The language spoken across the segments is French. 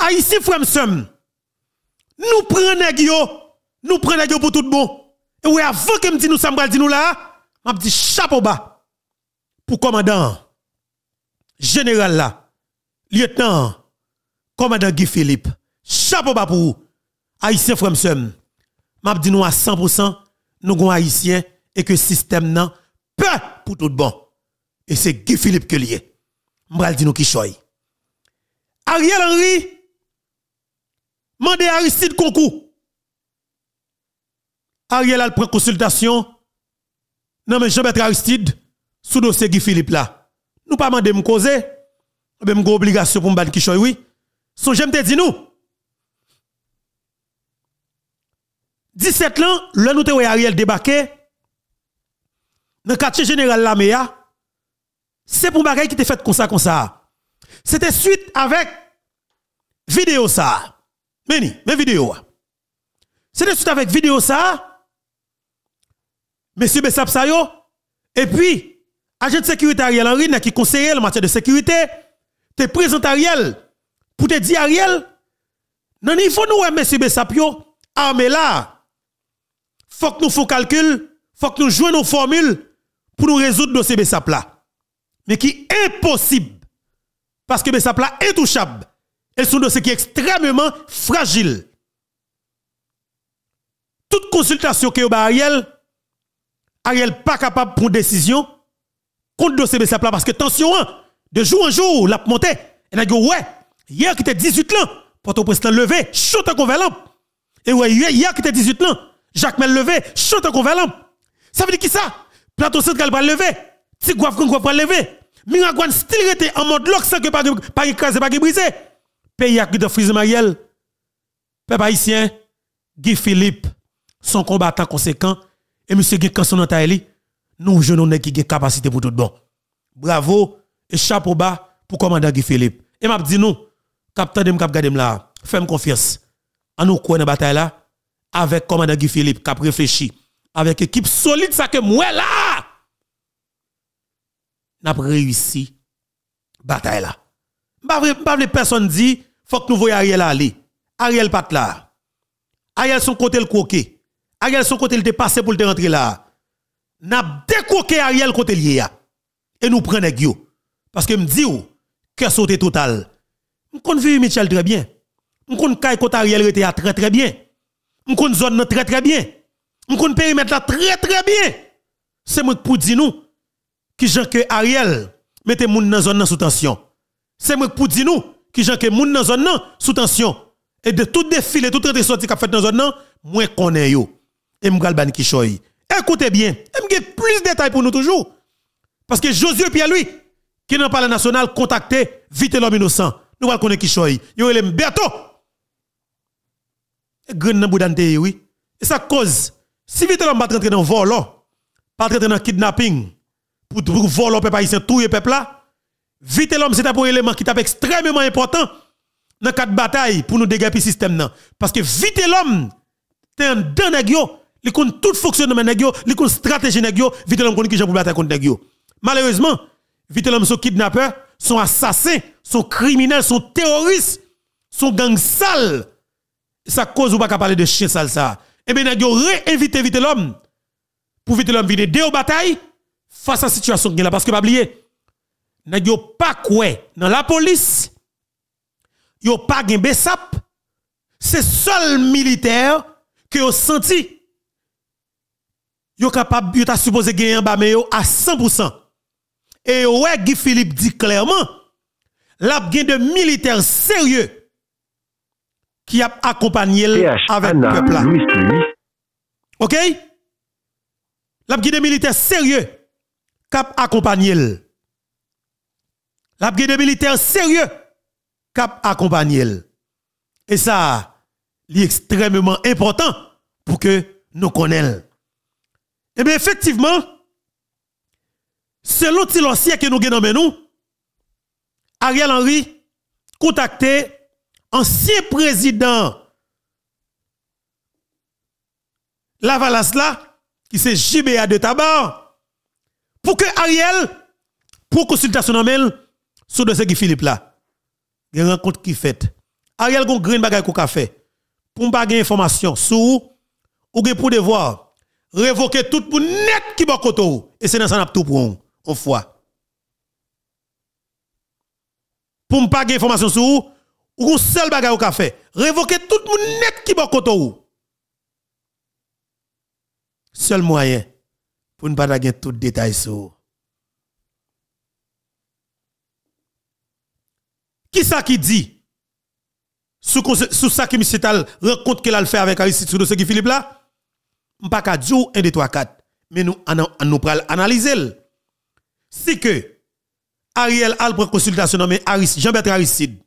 Aïssi Fremsem, nous prenons nous prenons pour tout bon. Et oui, avant que me nous sommes dit nous là, m'a dit chapeau bas pour commandant général là, lieutenant commandant Guy Philippe. Chapeau bas pour vous. Fremsem. Je m'a dit nous à 100% nous sommes haïtiens et que système nan pas pour tout bon. Et c'est Guy Philippe que lié. M'bral dit nous qui choy. Ariel Henry Mandez Aristide Koukou. Ariel a pris consultation. Non, mais jean être Aristide, sous dossier Guy Philippe là. Nous pas mandé me causer. Mais eh ben, m'go obligation pour me Kishoy, oui. Son j'aime te dit nous. 17 ans, le nous où Ariel débarqué. Dans le quartier général Lamea, ah, C'est pour bagaille qui était fait comme ça, comme ça. C'était suite avec vidéo ça. Mais mais vidéos. C'est de suite avec vidéo ça. Monsieur Bessap ça Et puis, agent de sécurité Ariel Henry, qui conseille en matière de sécurité, te présente Ariel pour te dire Ariel, non, il faut nous, hein, monsieur Bessap yo, armé ah, là. Faut que nous fassions calcul, faut que nous jouions nos formules pour nous résoudre dossier Bessap là. Mais qui est impossible. Parce que Bessap là est touchable. Elles sont un dossier qui est extrêmement fragile. Toute consultation que vous Ariel, Ariel n'est pas capable de prendre décision contre dossier place. parce que tension, hein, de jour en jour, la montée. Et là, ouais, hier qui était 18 ans, porte au président levé, chante en Et ouais, hier, qui était 18 ans, Jacques Mel levé, chante en Ça veut dire qui ça? Plateau central va lever, Tigouaf Kongouaf va lever, Miragouane style était en mode lock sans que pas écraser, pas brisé pays de Frise Mariel, peuple haïtien, Guy Philippe, son combattant conséquent, et M. Guy Kanson nous jeunes qui ont capacité pour tout bon. Bravo et chapeau bas pour commandant Guy Philippe. Et m'a dit nous, capitaine de cap gadem là, fais confiance. En nous avons dans bataille là avec commandant Guy Philippe qui a réfléchi avec équipe solide ça que moi là. N'a réussi bataille là. Pas personne dit faut que nous voyons Ariel aller. Ariel pas là. Ariel son côté le croqué. Ariel son côté le dépassé pour le rentrer là. N'a décroqué Ariel côté lié Et nous prenons yo. Parce que me dis que sauté total. M'konn vu Michel très bien. M'konn kay côté Ariel était très très bien. la zone très très bien. M'konn périmètre là très très bien. C'est moi pour dire nous qui gens que Ariel mette moun dans zone sous tension. C'est moi pour dire nous qui j'en que moun dans zone nan, sous tension et de tout défilé tout sorties sorti qu'a fait dans zone nan moi connais yo et m'gal ban qui choy écoutez bien et a plus de détails pour nous toujours parce que Josué Pierre lui qui n'a pas la nationale contacté vite l'homme innocent nous va connaître qui choy yo ele Berto et grand nan boudante oui et ça cause si vite l'homme pas rentrer dans vol pas rentrer dans kidnapping pour voler voler peuple haïtien tout peuple là Vite l'homme, c'est un élément qui est extrêmement important dans quatre batailles pour nous dégager le système. Parce que vite l'homme, c'est un d'un il compte tout fonctionnement négio, il compte stratégie négio, vite l'homme connaît qui j'ai pour bataille contre négio. Malheureusement, vite l'homme sont kidnappeurs, sont assassins, sont criminels, sont terroristes, sont gangs sales. Ça cause ou pas parler de chien sale ça. Et eh bien négio réinvite vite l'homme pour vite l'homme venir deux bataille face à la situation là parce que pas oublier ne yo pas dans la police yo pas gen besap c'est seul militaire que yo senti yo capable yo supposé gagner un bas à 100% et ouais Guy Philippe dit clairement l'a a de militaires sérieux qui a accompagné avec le peuple là. OK L'a a de militaires sérieux qui a accompagné la de militaire sérieux cap accompagner Et ça, c'est extrêmement important pour que nous connaissions. Et eh bien effectivement, selon ce siècle que nous avons nous, Ariel Henry contacté ancien président Lavalasla, qui c'est JBA de tabac pour que Ariel, pour consultation mail sous de ce qui Philippe là. Il y a une rencontre qui fait. Ariel gon green bagay au café, Pour ne pas gagner information sous ou gen pour devoir révoquer tout pour net qui bon côté et c'est dans ça n'a tout pour on fois. Pour ne pas gagner information sous ou gon seul bagay au café, Révoquer tout pour net qui bon côté Seul moyen pour ne pas gagner tout détail sous Qui ça qui dit sous, sous ça que M. Tal rencontre qu'il a fait avec Aristide sous ce qui Philippe là pas qu'à dire 1, 2, 3, 4. Mais nous, on nous analyser. Si que Ariel a pris consultation nommé Jean-Bertrand Aristide,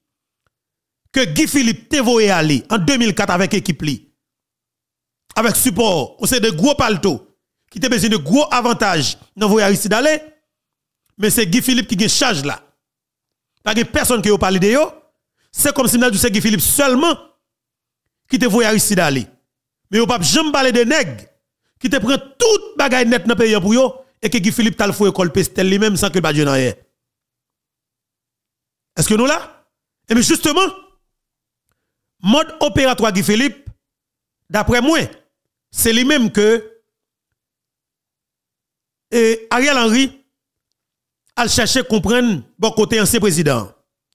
que Guy Philippe voué aller en 2004 avec équipe avec support, on sait de gros palto, qui te besoin de gros avantages, dans voyez Aristide aller, mais c'est Guy Philippe qui a charge là. Parce que personne qui a parlé de yo. C'est comme si nous que Philippe seulement qui te voyait ici d'aller. Mais vous pas jamais parler de nègres qui te prend tout bagaille net dans le pays pour yo et que Guy Philippe t'a le fouet colpé. C'est lui-même sans que le Dieu rien. Est-ce que nous là? Et bien justement, mode opératoire Guy Philippe, d'après moi, c'est lui-même que et Ariel Henry à chercher comprendre bon côté ancien président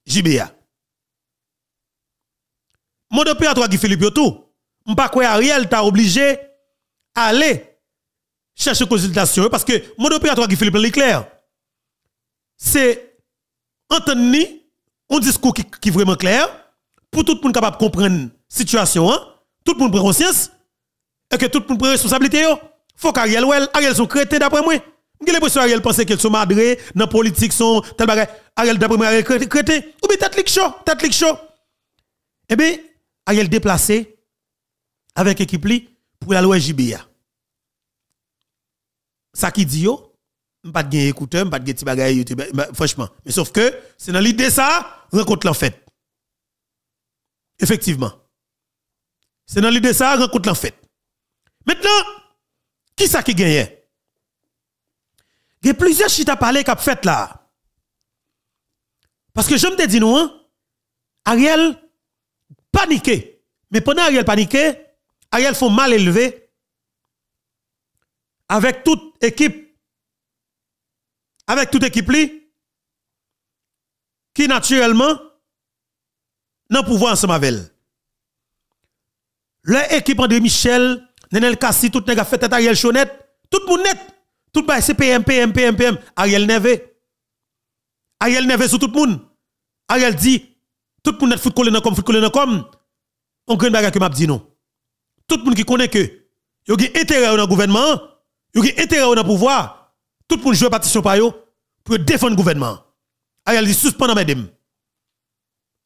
JBA. Mon de à toi Guy Philippe Yotou, pas quoi Ariel t'a obligé à aller chercher consultation parce que mon de à toi Guy Philippe est clair. C'est Anthony un discours qui, est vraiment clair pour tout le monde capable de comprendre la situation hein? tout le monde prend conscience et que tout le monde prend responsabilité Il Faut qu'Ariel Ariel elle Ariel sont d'après moi. J'ai l'impression qu'elle pensait qu'elle sont madré, dans la politique, sont tel bagage. Ariel d'après moi, Ariel Ou bien t'as clic chaud, t'as sont Eh bien, Ariel déplacé avec l'équipe pour la loi JBA. Ça qui dit yo, pas de écouteur écouteur, pas de petit bagage bah, franchement. Mais sauf que, c'est dans l'idée ça, rencontre l'en fait. Effectivement. C'est dans l'idée ça, rencontre l'en fait. Maintenant, qui ça qui gagne? Il y a plusieurs à parler qui fait là. Parce que je me dis hein? Ariel paniqué. Mais pendant Ariel paniqué, Ariel font mal élevé avec toute équipe. Avec toute équipe li, qui naturellement n'a pouvoir ensemble avec elle. L'équipe André Michel, Nenel Kassi, tout le a fait Ariel Chonette, tout le monde net. Tout le monde, c'est PM, PM, PM, PM. Ariel Neve. Ariel Neve sur tout le monde. Ariel dit, tout le monde est foutu collé dans comme, foot collé dans comme. On ne peut que m'a dit non. Tout le monde qui connaît que, il y a intérêt dans le gouvernement, il y a intérêt dans le pouvoir. Tout le monde joue partition par yo pour défendre le gouvernement. Ariel dit, suspendez mesdames.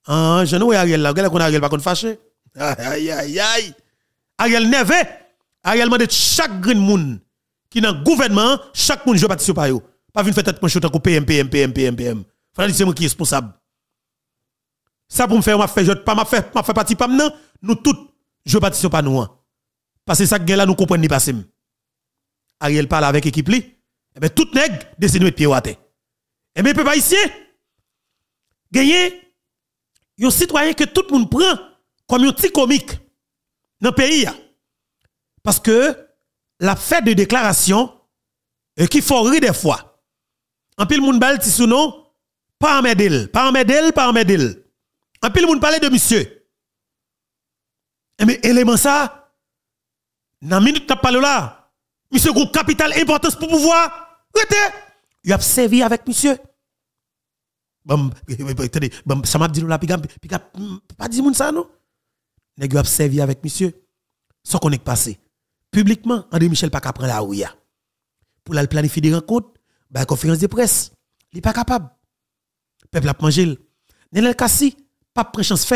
Ah, je ne vois Ariel là. Regardez qu'on Ariel, pas qu'on fâché. Aïe, aïe, aïe. Ariel Neve. Ariel m'a dit chaque green monde qui dans le gouvernement, chaque monde joue participe pas yo. Pas venir faire tête pencher tant que PM PM PM PM PM. Fallait c'est moi qui est responsable. Ça pour me faire m'a fait je pas m'a fait m'a fait partie pas nous tous je participe pas nous. Parce que ça gain là nous comprenons pas Ariel parle avec l'équipe. li. Eh ben tout nèg décide mettre pied à il Eh ben pas ici. Gagner un citoyen que tout le monde prend comme un petit comique dans le pays. Parce que la fête de déclaration et qui font rire des fois. En pile moun bal sous non, pas en pas en pas en En pile moun parle de monsieur. Et eh, mais élément ça, dans minute t'as parlé là, monsieur gros capital importance pour pouvoir rete. Il a servi avec monsieur. Bon, attendez, bon, ça m'a dit nous la pigam, pigam, pas dit moun ça non. Nèg avez servi avec monsieur. Sans qu'on est passé publiquement, André Michel pas capable la ouïe. Pour la planifier des rencontres, la bah, conférence de presse, il pas capable. Peuple a mangé. Nenel Kassi, pas de chance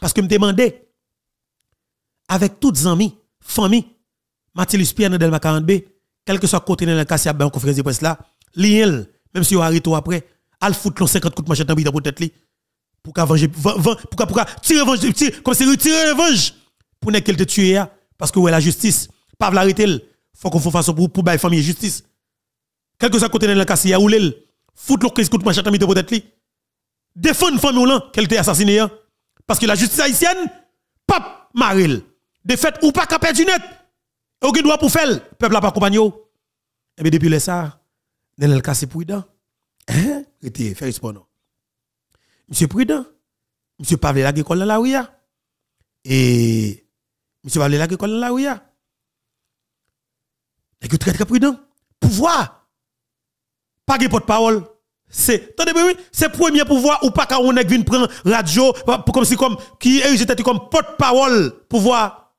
parce que me demandait avec toutes amis, famille, familles, Pierre Delma 40B, quel que soit côté Nenel Kassi a ah, la bah, conférence de presse là, liel, même si on arrête après, al fout l'on 50 coups de machette dans votre tête li. Pour qu'à pour qu'à, pour tirer revanche, comme si revanche pour ne qu'elle te tue parce que la justice, pas l'arrêter, il faut qu'on fasse pour pour la famille justice. Quelque chose soit côté de la casse, il y a où l'el, foutre le crise contre machin, tamite peut-être li. Défendre famille ou l'an, qu'elle était assassinée. Hein. Parce que la justice haïtienne, pas maril. De fait, ou pas qu'à perdre du net. Aucun droit pour faire, le peuple n'a pas accompagné. Et eh bien depuis le ça, dans le casse, prudent. Hein? faire fait répondre. Monsieur prudent, monsieur Pavle la dans la rue. Et Monsieur va aller là, là où il y a. Et que très très prudent. Pouvoir. Pas de porte-parole. C'est, Tendez oui, c'est premier pouvoir ou pas quand on est venu prendre radio, comme si comme, qui est comme porte-parole, pouvoir.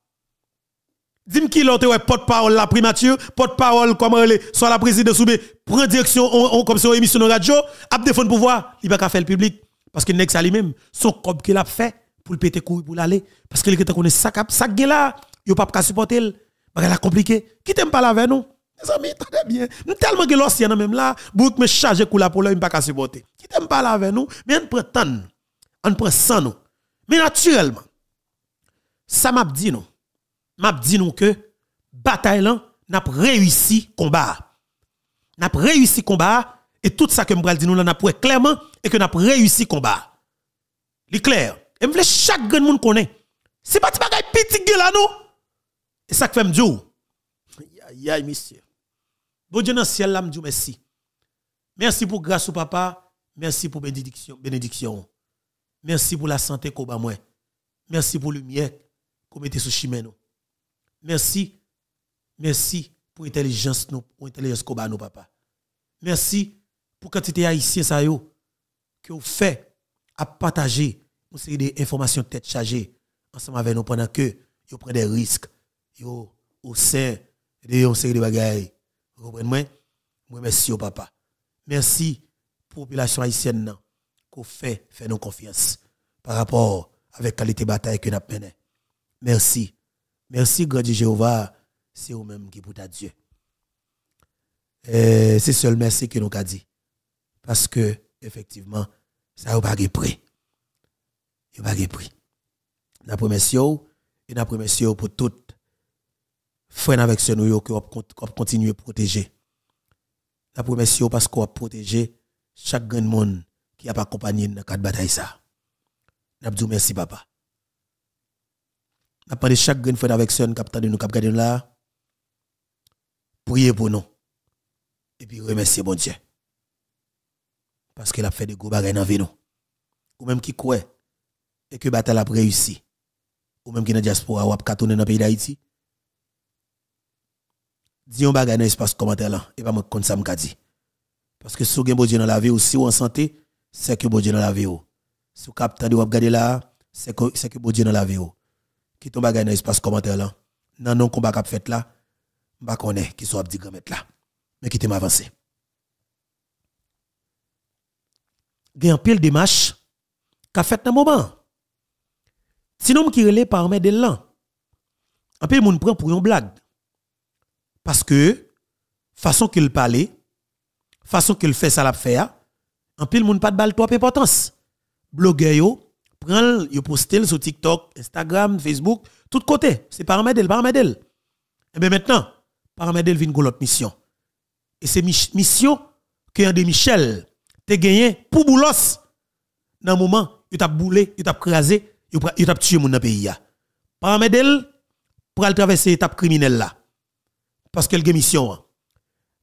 Dis-moi qui l'autre porte-parole la primature, porte-parole, comment elle est, soit la présidente soube, prend direction, on, comme si on émission de radio, a défendre pouvoir, il va qu'à faire le public. Parce que n'est que ça lui-même, son cop qu'il a fait, pour le péter couille, pour l'aller parce que les gens connaissent ça ça là yo pas supporter bah la compliqué qui t'aime pas avec nous mes amis très bien nous tellement que l'ancien même là je me charger pour là pour là pas supporter qui t'aime pas avec nous mais on prend on prend sans nous mais naturellement ça m'a dit nous. m'a dit nous que bataille là n'a réussi combat n'a réussi combat et tout ça que m'bral dit nous là n'a clairement et que n'a réussi combat le clair et je veux chaque grand monde connaît. C'est pas piti petit gueule là non. Et ça fait me dire. Aïe aïe monsieur. Bon Dieu dans le ciel là me merci. Merci pour grâce au papa, merci pour bénédiction, bénédiction. Merci pour la santé qu'on a moi. Merci pour lumière qu'on mette sous chimène nou Merci. Merci pour l'intelligence. nous, pour intelligence papa. Merci pour quantité haïtien ça yo que vous fait à partager des des informations tête chargée ensemble avec nous pendant que ils prennent des risques yo au sein de on série de bagailles vous comprenez moi merci au papa merci population haïtienne qui fait fait nous confiance par rapport avec qualité bataille que nous avons merci merci grand Jéhovah c'est vous même qui pour ta Dieu c'est seul merci que nous avons dit parce que effectivement ça n'a pas prêt il n'y a pas de prix. Nous remercions et nous remercions pour tout frères avec ce nous que on continue à protéger. Nous remercions parce qu'on a protégé chaque grand monde qui a accompagné dans quatre bataille ça. Nous disons merci papa. Nous parlons chaque grand frère avec ce capitaine de nous qui là. Priez pour nous. Et puis remercier bon Dieu. Parce qu'il a fait des gros bagages dans la nous. Ou même qui croit et que bataille a réussi, ou même qui dans la diaspora, ou a cartonné dans le pays d'Haïti, dis on bagay dans l'espace commentaire là, et pas moi comme ça me dit. Parce que si vous avez Dieu dans la vie, ou si vous en santé, c'est que bon Dieu dans la vie. Si vous captez de regarder là, c'est que c'est que bon Dieu dans la vie. Qui ton bagay dans l'espace commentaire là, dans non combat qu'a fait là, m'pa connaît qui soit dit mettre là. Mais qui y a un pile de démarche qu'a fait dans moment. Sinon, qui relève par de l'an. Un peu, moun prend pour une blague. Parce que, façon qu'il parle, façon qu'il fait ça la faire, un peu, moun pas de balle, trop importance. Blogueur, yo, prend, yo poste sur TikTok, Instagram, Facebook, tout côté. C'est par d'elle, Et eh bien maintenant, par vient vient l'autre mission. Et c'est mission que André Michel a gagné pour Boulos. Dans un moment, il t'a boulé, il t'a crasé, il a tué mon dans pays là pas pour aller traverser étape criminelle là parce qu'elle a une mission hein.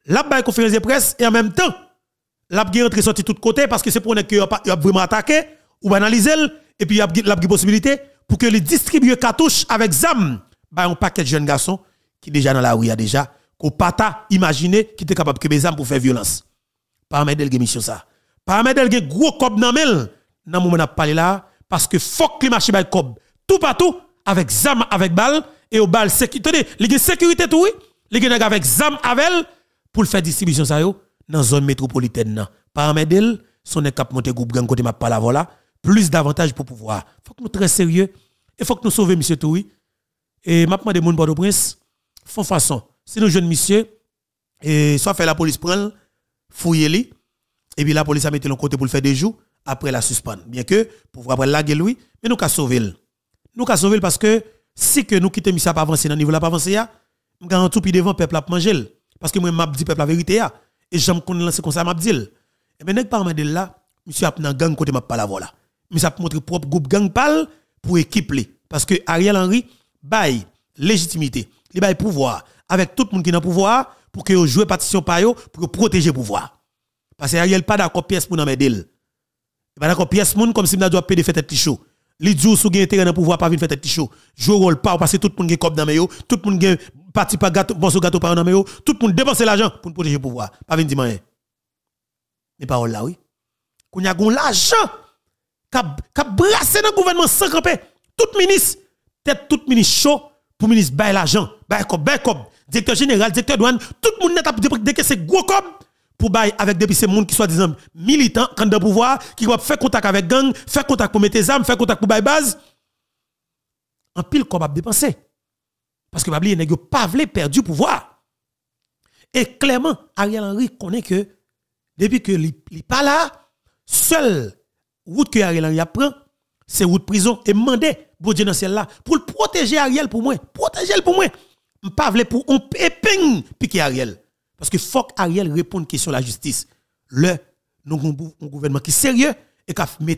là bas conférence de presse et en même temps l'a rentrer entrée sorti tout côtés parce que c'est pour que a vraiment attaqué ou banaliser et puis il y a une possibilité pour que les distribue cartouche avec zam bah un paquet de jeunes garçons qui déjà dans la rue déjà qu'on pata imaginer qui était capable que mes pour faire violence pas a une mission ça pas d'elle gagne gros cop dans mel dans moment a parlé là parce que faut que les marchés bail cob tout partout avec zam avec balle et au balle sécurité les sécurité tout oui les gens avec zam avec pour faire distribution ça est, dans zone métropolitaine nan paramètre son cap monter groupe gang côté m'a pas voilà plus d'avantages pour pouvoir faut que nous très sérieux et faut que nous sauver monsieur Toui et maintenant, demandé mon de prince font façon si nos jeunes monsieur et soit fait la police prend fouillez-les, et puis la police a mis l'autre côté pour le faire des jours après la suspendre. Bien que, pour après la lui, mais nous avons sauver. Nous avons sauver parce que si que nous quittons ça pas avancer, dans niveau là pas avancer, nous tout plus devant peuple à manger. Parce que moi, je dis peuple la vérité. Et j'aime qu'on lance comme ça, je dit. Et bien, par de là, monsieur a dans gang côté m'a pas la voilà. Monsieur a montré propre groupe gang pal pour équiper Parce que Ariel Henry, bail légitimité, il bail pouvoir avec tout le monde qui dans pouvoir pour que vous partition par pour protéger pouvoir. Parce que Ariel pas d'accord pièce pour nous mettre et d'accord, pièce moun comme si m'a doit payer faire tête chaud. Li ou sou gen terrain dans pouvoir pas venir faire tête chaud. Jou rôle pas parce que tout le monde gen cob dans mayo, tout le monde gen parti pas gâteau bon gâteau pas dans mayo, tout le monde dépenser l'argent pour protéger pouvoir. Pas venir dire rien. Mais paroles là oui. Qu'on y a gon l'argent k'ap k'ap brasser dans gouvernement sans camper. Tout ministre, tête tout ministre chaud pour ministre bail l'argent, bail cop, bail cop, directeur général, directeur douane, tout le monde net a c'est gros cop pour bail avec des gens qui sont disant militants, quand pouvoir, qui va faire contact avec gang, faire contact pour mettre des armes, faire contact pour bail base. En pile, qu'on va dépenser. Parce que Babli, a pas voulu perdre pouvoir. Et clairement, Ariel Henry connaît que, depuis que il n'est pas là, seule route que Ariel Henry a pris c'est route prison. Et demander, pour Dieu dans ciel là, pour protéger Ariel pour moi. Protéger pour moi. Je ne pas pour un péping piquer Ariel. Parce que faut Ariel réponde question la justice. Le, nous avons un gouvernement qui est sérieux et qui a mis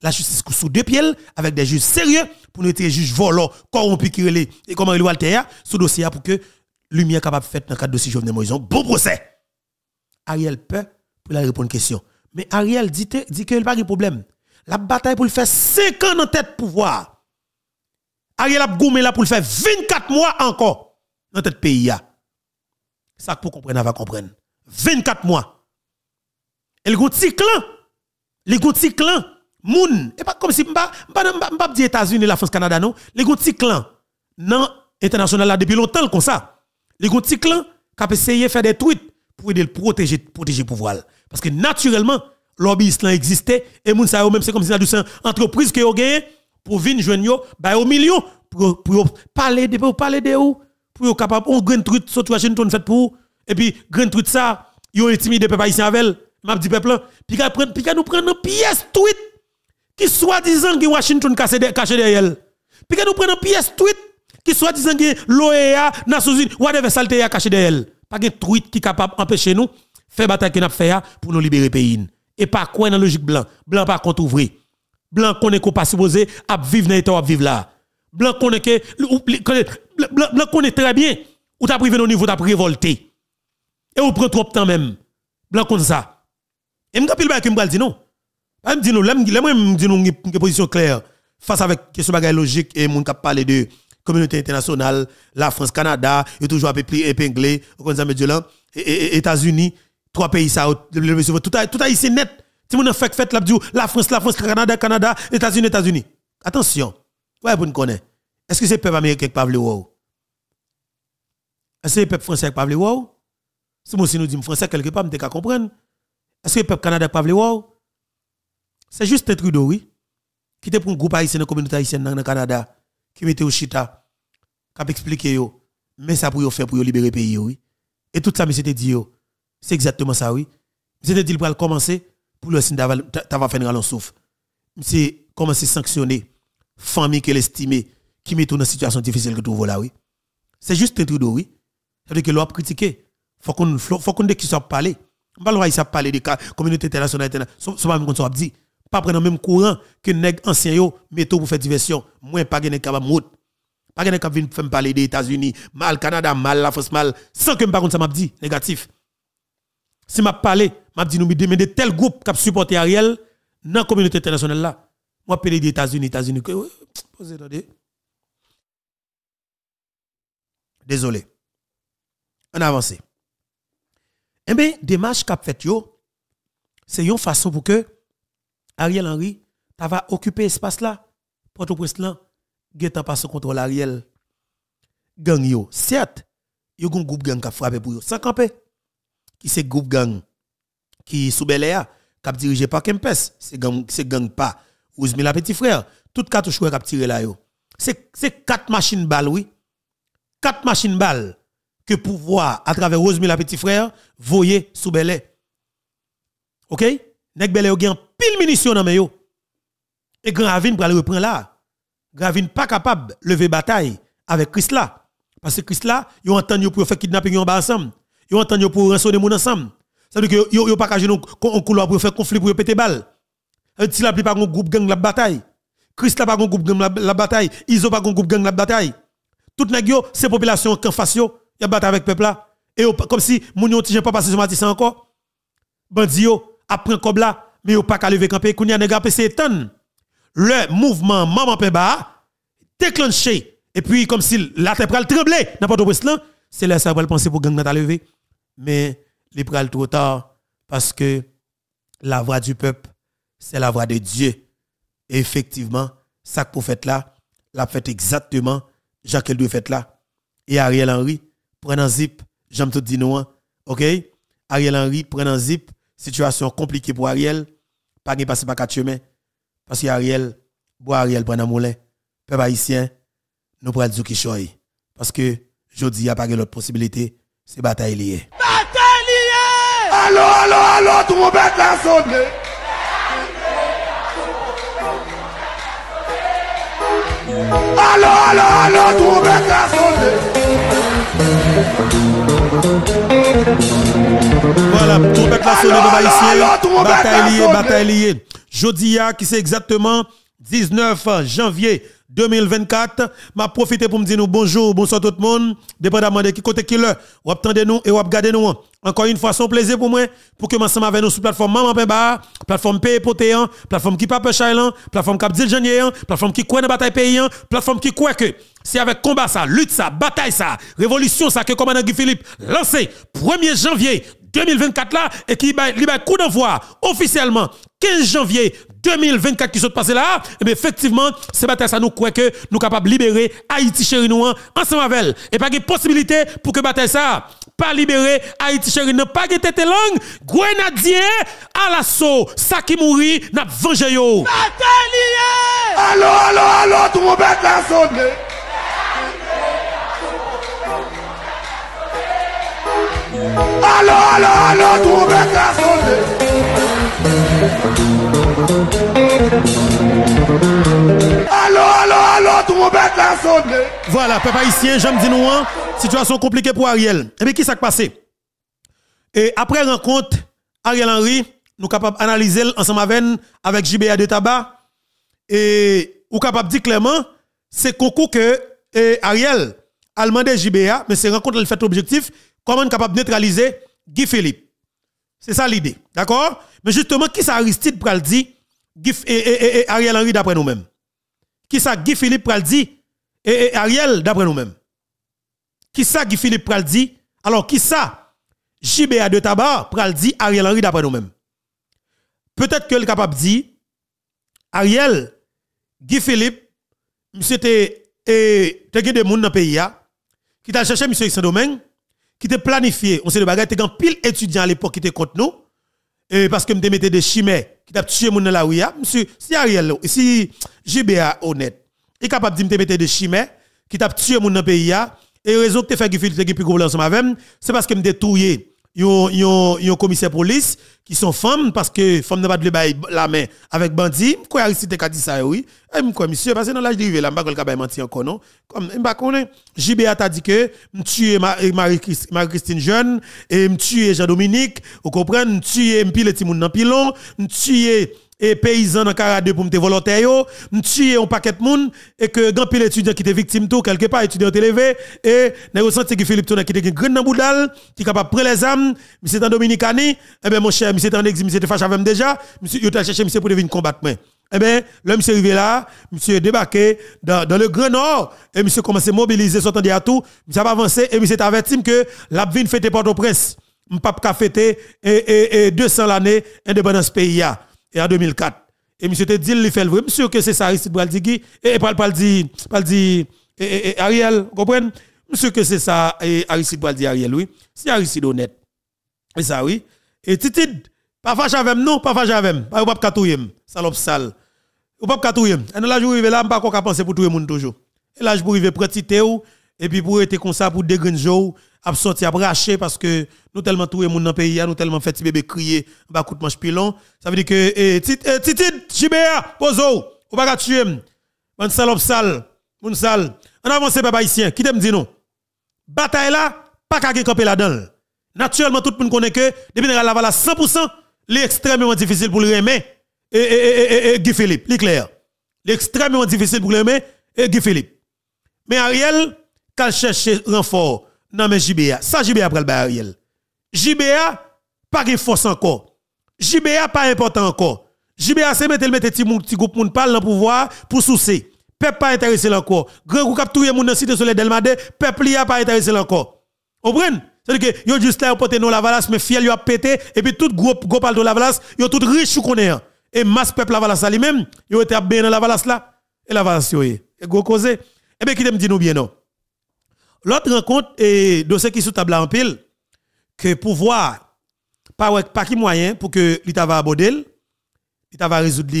la justice sous deux pieds avec des juges sérieux pour nous des juges volants, corrompus qui relèvent et comment il Walter sous dossier pour que lumière capable de faire dans le cadre de ce Jovenel Moïse. Bon procès. Ariel peut pour la répondre question. Mais Ariel dit, qu'il n'y a pas de problème. La bataille pour le faire 5 ans en tête pouvoir. Ariel a goumé là pour le faire 24 mois encore dans tête pays ça pour comprendre, va comprendre. 24 mois. Et le petit clan, le petit clan, moun, et pas comme si, M'a pas dit États-Unis, la France, Canada, non. Le petit clan, non, international, là, depuis longtemps, comme ça. Le petit clan, qui a essayé de faire des tweets pour aider le protéger, protéger le pouvoir. Parce que naturellement, lobbyiste existait, et moun, ça, même, c'est comme si, une entreprise que a gagné pour venir jouer. bah, au million, pour, parler de, pour parler de où, pour capable, on gagne truc, soit tu as une fait pour, et puis, grand de ça, ils ont intimidé peuple haïtien avec elle. M'a dit peuple, puis qu'à nous prenne une pièce tweet qui soi-disant que Washington caché derrière elle. Puis qu'à nous prenons une pièce tweet qui soi-disant que l'OEA, Nations Unies, whatever saleté a caché derrière elle. Pas de tweet qui est capable d'empêcher nous de faire bataille qu'on a fait hein, pour nous libérer pays. Et pas quoi dans logique blanc. Blanc pas contre ouvrir. Blanc qu'on est pas supposé à vivre dans l'état à vivre là. Blanc qu'on est très bien. Ou t'as privé nos niveaux, t'as révolté. Et on prend trop de temps même. Blanc comme ça. Et je ne sais pas si non. dit dis non, je dit non, une position claire face avec ce bagage logique et mon cap parler de communauté internationale, la France, Canada, et toujours un peu plus épinglé, États-Unis, trois pays, ça, tout est tout ici net. Si mon fait fait la France, la France, Canada, Canada, États-Unis, États-Unis. Attention. Ouais, vous ne Est-ce que c'est le peuple américain qui parle de Est-ce que c'est le peuple français qui parle de si moi, si nous disons français quelque part, je ne comprendre. Est-ce que le peuple Canada pas voir C'est juste un Trudeau, oui. Qui pour un groupe haïtien, une communauté haïtienne dans le Canada, qui mettait au chita, qui a expliqué, mais ça pour faire pour libérer le pays, oui. Et tout ça, monsieur dit, c'est exactement ça, oui. Monsieur te dit, il commencer pour le signe d'avoir fait un souffle. C'est commencer à sanctionner famille qu'elle estime qui met dans une situation difficile que vois là, oui. C'est juste un Trudeau, oui. C'est-à-dire que l'on a critiqué faut qu'on faut qu'on soit parlé. savent parler on pas ils de parler communauté internationale internationale m'a pas même qu'on soit dit pas prendre même courant que nèg ancien yo métaux pour faire diversion Moi, pas gagner capable route pas gagner capable faire parler des États-Unis mal Canada mal la France mal sans que me pas ça m'a dit négatif si m'a parlé m'a dit nous mais de tel groupe qui supporté Ariel dans la communauté internationale là moi parler des États-Unis États-Unis posez désolé on avance eh bien, démarche qu'a fait yo, c'est une façon pour que Ariel Henry va occuper espace là. Pour le prince là, guetan passe contre l'Ariel. Gang yo, certes, a un groupe gang qui a frappé pour yo, sans camper. Qui c'est groupe gang qui sous Beléa, qui dirigé par Kempes, c'est gang c'est gang pas. Ouzmila la petit frère, tout joueurs qui a tiré là yo. C'est quatre machines balles oui. Quatre machines balles pouvoir, à travers Rosemilla la petit frère, voyer sous Belé. Ok? Nèg Belé, gen pile munitions dans yo. Et Gravine pour aller reprendre là. Gravine pas capable de lever bataille avec Chris Parce que Chris là, yo entendu pour faire kidnapping en bas ensemble. Yo entendu pour rançonner mon ensemble. Ça veut dire que yo, pas caché un couloir pour faire conflit pour péter balle. Euh, si la pli pas un groupe gang la bataille. Chris là pas groupe gang la, bataille. ils ont pas un groupe gang la bataille. Tout nèg yo, c'est population en face y a battu avec peuple là. Et comme si moun yon ti pas passé sur Matisse encore. Bandi yo, après comme là, mais yo pas qu'à lever a des nèg qui s'étonnent, Le mouvement maman peba déclenché et puis comme si la tête pral trembler N'importe où là, c'est là ça va penser pour gang ta lever. Mais les pral trop tard parce que la voix du peuple, c'est la voix de Dieu. effectivement, ça que vous faites là, la fait exactement Jacques doit fait là et Ariel Henry prend un zip, j'aime tout dire non. OK Ariel Henry prend un zip, situation compliquée pour Ariel, pas de passer par quatre chemins parce qu'Ariel, Ariel Ariel prend un moulin. Peuple haïtien, nous prenons du choix parce que jodi a pas l'autre possibilité, c'est bataille liée. Bataille liée Allô allô allô trompette la sonne. Allô allô allô trompette la sonne. Voilà, tout avec la sonnette de Haïtien. Bataille liée, bataille liée. Jodia, qui c'est exactement 19 janvier 2024. M'a profité pour me dire nous bonjour, bonsoir tout le monde. Dépendamment de qui côté qui l'heure, ou attendez nous et ou regardez nous. Encore une fois, son plaisir pour moi, pour que m'ensemble avec nous sur la plateforme Maman Pemba, plateforme Pays Potéan, plateforme qui Pape Chailan, plateforme Cap Dil plateforme qui croit dans bataille paysan, plateforme qui croit que c'est avec combat ça, lutte ça, bataille ça, révolution ça que commandant Guy Philippe lancé 1er janvier 2024 là et qui a coup d'envoi officiellement 15 janvier 2024 qui s'est passé là, et eh bien effectivement, c'est bataille ça nous croit que nous capables de libérer Haïti chéri nous hein, ensemble avec elle. Et pas de possibilité pour que bataille ça pas libérer Haïti chéri nous pas de tête langue, grenadier à l'assaut, ça qui mourit, n'a vengé yo. Bataille! Allo, allô, allô, tout le monde Allô, allô, allô, bête la Allô, allô, allô, bête la Voilà, papa ici, j'aime dire nous, hein, situation compliquée pour Ariel. Et eh bien, qui s'est passé? Et après rencontre, Ariel Henry, nous capables d'analyser ensemble avec, JBA de tabac. Et, ou capable de dire clairement, c'est Coco que eh, Ariel a demandé JBA, mais c'est rencontre le fait objectif, comment capable de neutraliser Guy Philippe. C'est ça l'idée. D'accord Mais justement, qui ça Aristide pral dit et, Ariel Henry d'après nous-mêmes Qui ça Guy Philippe pral dit et, Ariel d'après nous-mêmes Qui ça Guy Philippe pral dit Alors qui ça JBA de tabac pral dit Ariel Henry d'après nous-mêmes Peut-être que le capable dit Ariel, Guy Philippe, c'était et des monde dans le pays hein, qui t'a cherché monsieur Saint-Domingue qui était planifié. On sait le bagage, était pile étudiant à l'époque qui était contre nous. Et parce que me mettais des chimères qui t'a tué mon dans la rue. Hein? Monsieur, si Ariel, si JBA honnête, il est capable de me mettre des chimères qui t'a tué mon dans le pays. Hein? Et raison que tu fait que tu plus fait ensemble avec c'est parce que me détruit un commissaire police qui sont femmes parce que femme n'a pas de la main avec bandit quoi Aristide a dit ça oui et eh, monsieur parce que dans l'âge de là m'pas pas mentir encore non comme m'pas connait JBA t'a dit que m'tuer Marie Christine jeune et m'tuer Jean Dominique vous comprenez tuer pile petit monde dans pilon tuer et paysans dans deux pour me volontaire me tuer un paquet de monde et que grand pile étudiant qui était victime tout quelque part étudiant élevé et n'a ressenti que Philippe Tourne qui était grand dans boudal qui capable prendre les âmes monsieur un Dominicani et eh ben mon cher monsieur en exil monsieur était fâché avec moi déjà monsieur il t'a cherché monsieur pour venir combattre eh bien, l'homme s'est arrivé là, monsieur est débarqué dans, le Grand Nord, et monsieur commencé à mobiliser, s'entendait à tout, monsieur a avancé, et monsieur a averti que la vie fête Port-au-Prince. M'pap ka fêté et, et, et 200 l'année indépendance pays et en 2004. Et monsieur te dit, il fait le vrai. Monsieur que c'est ça, Aristide Bral dit, et pas le dit, Ariel, vous comprenez? Monsieur que c'est ça, et Aristide dit Ariel, oui. C'est Aristide honnête. Et ça, oui. Et Titid, pas fâche avec nous, pas fâche avec nous. Pas ou pas katouye, salope sale. Ou pas katouye. Et là, je arrive là, je ne pas penser pour tout le monde toujours. Et là, je arrive prêt ou, et puis pour être comme ça, pour jours absorti, abraché parce que nous tellement tout le monde dans le pays, nous tellement fait bébé crier, bah coup de manche pilon. Ça veut dire que, eh, eh titi JBA, pozo, ou pas tuer, mon salope sale, mon sale. On avance, papa haïtien, qui te me dit non? Bataille là, pas qu'à camper la dedans Naturellement, tout le monde connaît que, depuis laval la 100%, c'est extrêmement difficile pour le remettre. Et, eh, eh, Guy Philippe, c'est clair. L'extrêmement difficile pour le remettre, et Guy Philippe. Mais Ariel, qu'elle cherche renfort non, mais JBA, ça JBA après le Ariel. JBA, pas de force encore. JBA, pas important encore. JBA, c'est mettre le petit groupe moun parle dans pouvoir pour soucier. Peuple pas intéressé encore. Grand groupe cap le monde dans cité soleil Delmade, peuple n'a pas intéressé encore. Comprenez? C'est-à-dire que avez juste là porté non la valasse mais fiel yo a pété et puis tout groupe qui parle de la valasse, yo tout riche ou connaît. Hein. Et masse peuple la valasse lui-même, yo était bien dans la valasse là et la valasse yo Et gros causer. Et eh bien qui te dit nous bien non. L'autre rencontre, et dossier qui sous table en pile, que pouvoir, pas par qui moyen pour que l'État va aborder, l'État va résoudre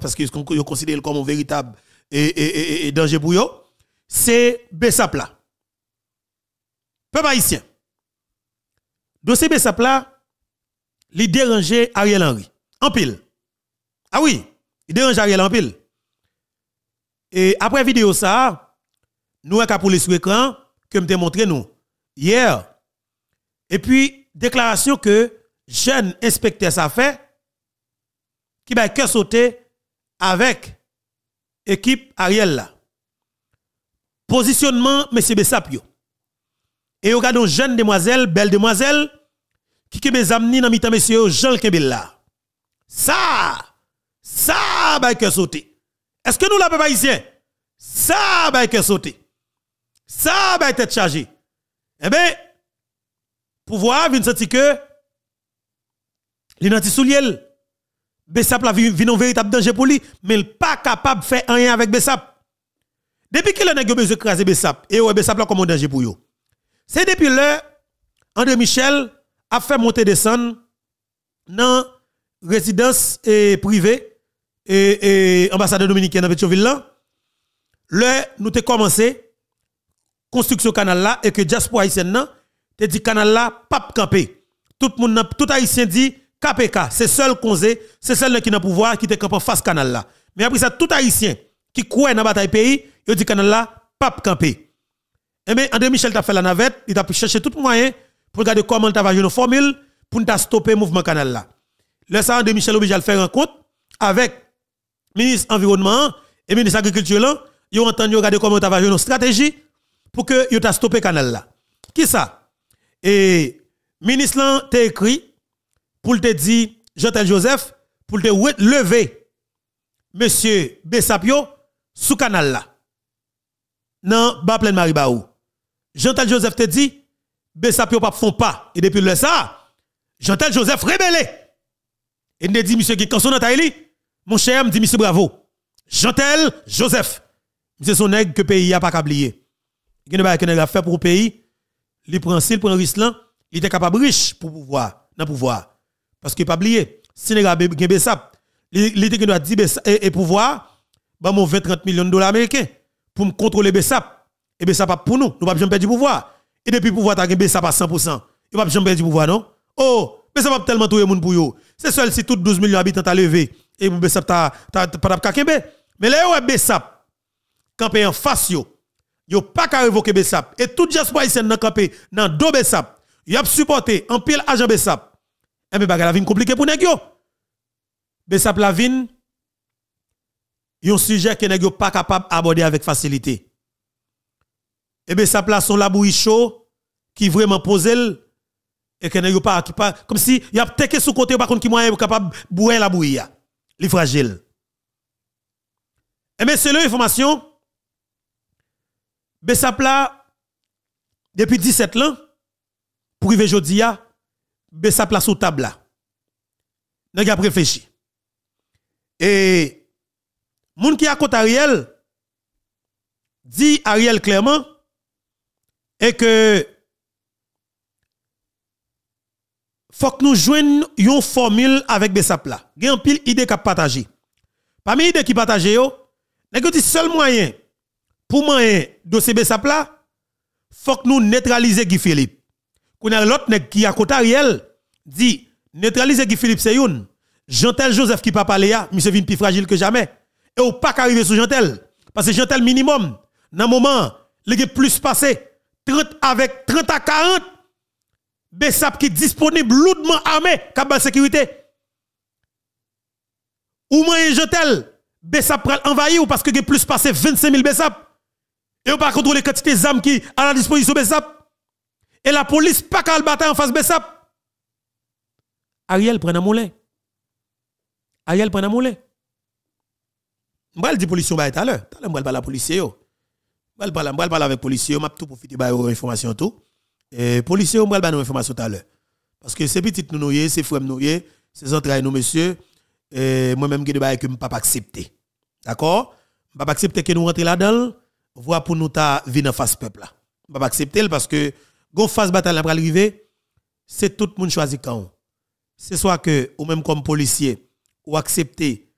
parce qu'ils considèrent comme un véritable et, danger pour eux, c'est Bessapla. Peu Peuple haïtien, dossier Bessap là, il dérange Ariel Henry, en pile. Ah oui, il dérange Ariel en pile. Et après vidéo ça, nous avons la police sur écran que me montré nous hier. Et puis, déclaration que jeune inspecteur ça fait, qui va que sauter avec équipe Ariel là. Positionnement, monsieur Bessapio. Et regardons jeune demoiselle, belle demoiselle, qui que mes amis dans monsieur Jean Kebel Ça, ça, va que sauter. Est-ce que nous la pas ici Ça, va que sauter. Ça va ben, être chargé. Eh bien, pouvoir vient sentir que linanti souliel, Bessap la vient un véritable danger pour lui, mais il n'est pas capable de faire rien avec Bessap. Depuis qu'il a besoin de Bessap, et ouais, Bessap l'a comme un danger pour lui. C'est depuis là, André Michel a fait monter des sons dans résidence eh, privée et, eh, et eh, ambassade dominicaine à Pétionville là. Là, nous avons commencé construction canal là et que Jaspo haïtienne là te dit canal là pas campé tout monde tout haïtien dit KPK c'est seul conseil c'est seul qui n'a pouvoir qui te camper face canal là mais après ça tout haïtien qui croit dans bataille pays il dit canal là pas campé et eh bien André Michel t'a fait la navette il t'a chercher tout moyen pour regarder comment t'as va nos formule pour t'a stopper mouvement canal là le ça André Michel obligé à faire rencontre avec ministre environnement et ministre agriculture là ils ont entendu regarder comment t'as va une stratégie pour que yo t'a stoppé canal là. Qui ça Et ministre t'a écrit pour te dire Jotel Joseph pour te lever monsieur Bessapio sous canal là. Non, pas plein Marie Baou. Jotel Joseph te dit Bessapio pas font pas et depuis le ça Jotel Joseph rebelle. Et ne dit monsieur qui ta dans mon cher me dit monsieur bravo. Jotel Joseph. Monsieur son aigle que pays a pas qu'à gen ba qu'on a fait pour pays, il prend s'il prend risque il était capable riche pour pouvoir, dans pouvoir. Parce que pas oublier, Sénégal a Bessap, il était doit 10 et pouvoir ben mon 20 30 millions de dollars américains pour contrôler contrôler Bessap. Et Bessap pas pour nous, nous pas jamais perdre du pouvoir. Et depuis pouvoir ta un Bessap à 100%, il pas jamais perdre du pouvoir non Oh, Bessap a tellement tout le monde pour yo. C'est seul si tout 12 millions d'habitants t'a levé et Bessap t'a pas capable Mais là Quand Bessap camper en face yo yo pas qu'à révoquer Bessap. Et tout diaspora ici dans campé dans dos Bessap, yo a supporté en pile agent Bessap. Et ben baga la vin compliqué pour nèg yo. Bessap la vin un sujet que nèg yo pas capable aborder avec facilité. Et Bessap la son laboui chaud qui vraiment pose et que nèg pas qui pas comme si y a teké sous côté par contre qui moyen capable bouer la bouille. Li fragile. Et eh, mais c'est l'information Besapla depuis 17 ans, pour arriver jodia, Besapla sous table là. Nous réfléchi. Et, moun qui a Ariel, dit Ariel clairement, et que, faut que nous joignions une formule avec Besapla. Il a un pile idée qui a Parmi les idées qui yo, n'est que le seul moyen pour moi, hein, dossier Bessap là, faut que nous neutraliser Guy Philippe. y a l'autre qui a côté Ariel, dit, neutraliser Guy Philippe c'est une. Jantel Joseph qui pas parlé là, hein, monsieur vient plus fragile que jamais. Et ou pas arriver sur Jantel. Parce que Jantel minimum, dans le moment, il y plus passé avec 30 à 40 Bessap qui est disponible lourdement armé comme sécurité. Ou moins Jantel, Bessap pral envahi ou parce que il plus passé 25 000 Bessap. Et on pas contrôler quantité d'armes qui à la disposition de Bessap. Et la police pas qu'à le battre en face de Bessap. Ariel prend un moulin. Ariel prend un moulin. M'bral la police tout à l'heure. Tout à l'heure la police yo. vais parler avec parler avec oh. Je m'a tout profiter de information tout. Et policier on oh, ba nous information tout à l'heure. Parce que ces petites nous noyer, ces frères nous ces entrailles nous monsieur moi-même qui de bail que pas accepter. D'accord? pas accepter que nous rentrions là-dedans voilà pour nous ta venir en face peuple là. On va accepter parce que gon face bataille là arriver, c'est tout le monde choisi quand. C'est soit que ou même comme policier ou accepter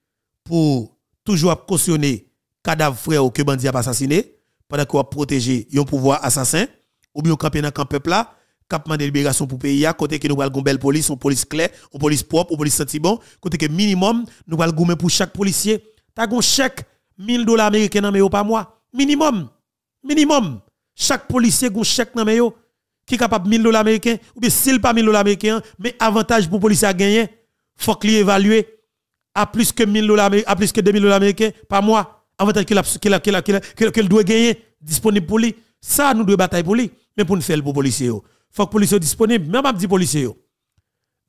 pour toujours cautionner cadavre frère ou que bandit a assassiné pendant qu'on protéger un pouvoir assassin ou bien camper dans camp peuple là capement de libération pour pays côté que nous une belle police, une police claire, une police propre, une police sentiment, côté que minimum nous allons pour chaque policier. T'as un chèque 1000 dollars américains mais pas moi minimum, minimum, chaque policier a chèque nan qui est capable de 1000 dollars américains, ou bien s'il pas 1000 dollars américains, mais avantage pour policier à gagner, faut qu'il évalue à plus que 1000 dollars à plus que 2000 dollars américains par mois, avantage qu'il qu'il qu'il qu'il doit gagner disponible pour lui. Ça, nous doit bataille pour lui, mais pour nous faire pour policier. faut que policier disponible, même pas dit policier.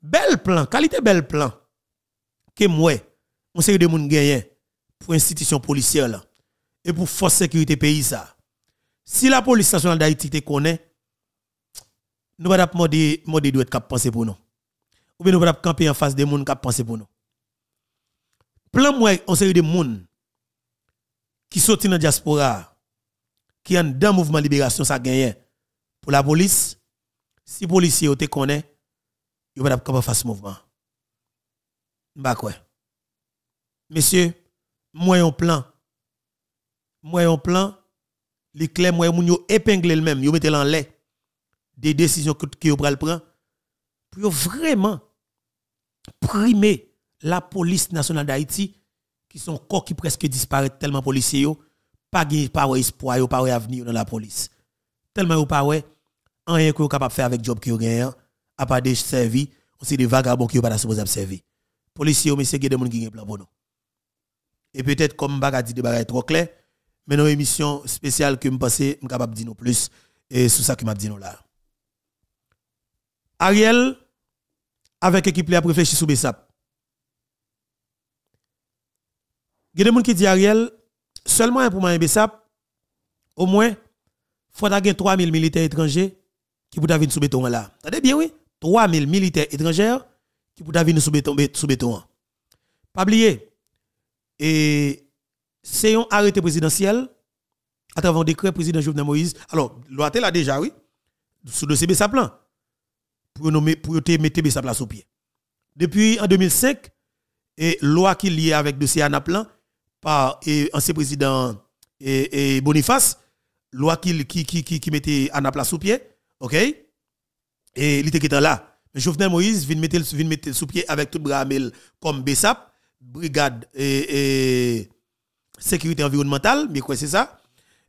Bel plan, qualité bel plan, que moi, on de monde gagne pour l'institution policière là et pour force sécurité pays ça. Si la police nationale d'Haïti te connaît, nous va pas demander doit cap penser pour nous. Ou bien nous va camper en face des gens qui penser pour nous. Plein moi on série de gens qui sorti dans la diaspora qui ont dans mouvement de libération ça gagne pour la police si les policiers te connaissent, ils ne va pas faire ce mouvement bah quoi monsieur moi un plan moi plan les clés moi moun yo épingler le même yo mettre en l'air des décisions que que yo pral prendre pour vraiment primer la police nationale d'Haïti qui sont corps qui presque disparaissent tellement policiers yo pas de espoir yo pas avenir dans la police tellement yo pas rien que yo capable faire avec job que yo gagne à pas de servi aussi des vagabonds qui yo pas supposé servir policiers yo mais c'est des gens qui ont plan pour nous e et peut-être comme baga dit des trop clair mais dans émission spéciale que me passe, je capable de dire plus et sur ça que m'a dit nous là. Ariel avec équipe a réfléchir sur Bessap. Il y a des gens qui disent Ariel seulement pour moi BESAP au moins il faut 3 3000 militaires étrangers qui pourraient venir sous béton là. Attendez bien oui, 3000 militaires étrangers qui pourraient venir sous béton sous béton. Pas oublier et c'est un arrêté présidentiel à travers le décret président Jovenel Moïse. Alors, loi là déjà, oui, sous le CB Saplan, pour nommer, pour mettre Bessaplan sous pied. Depuis en 2005, et loi qui est liée avec le dossier Anaplan par ancien président et, Boniface, loi qui, qui, qui, qui, mettait Anaplan sous pied, ok? Et il était là. Mais Jovenel Moïse vient mettre, vient mettre sous pied avec tout Bramel comme BESAP, brigade et sécurité environnementale, mais quoi c'est ça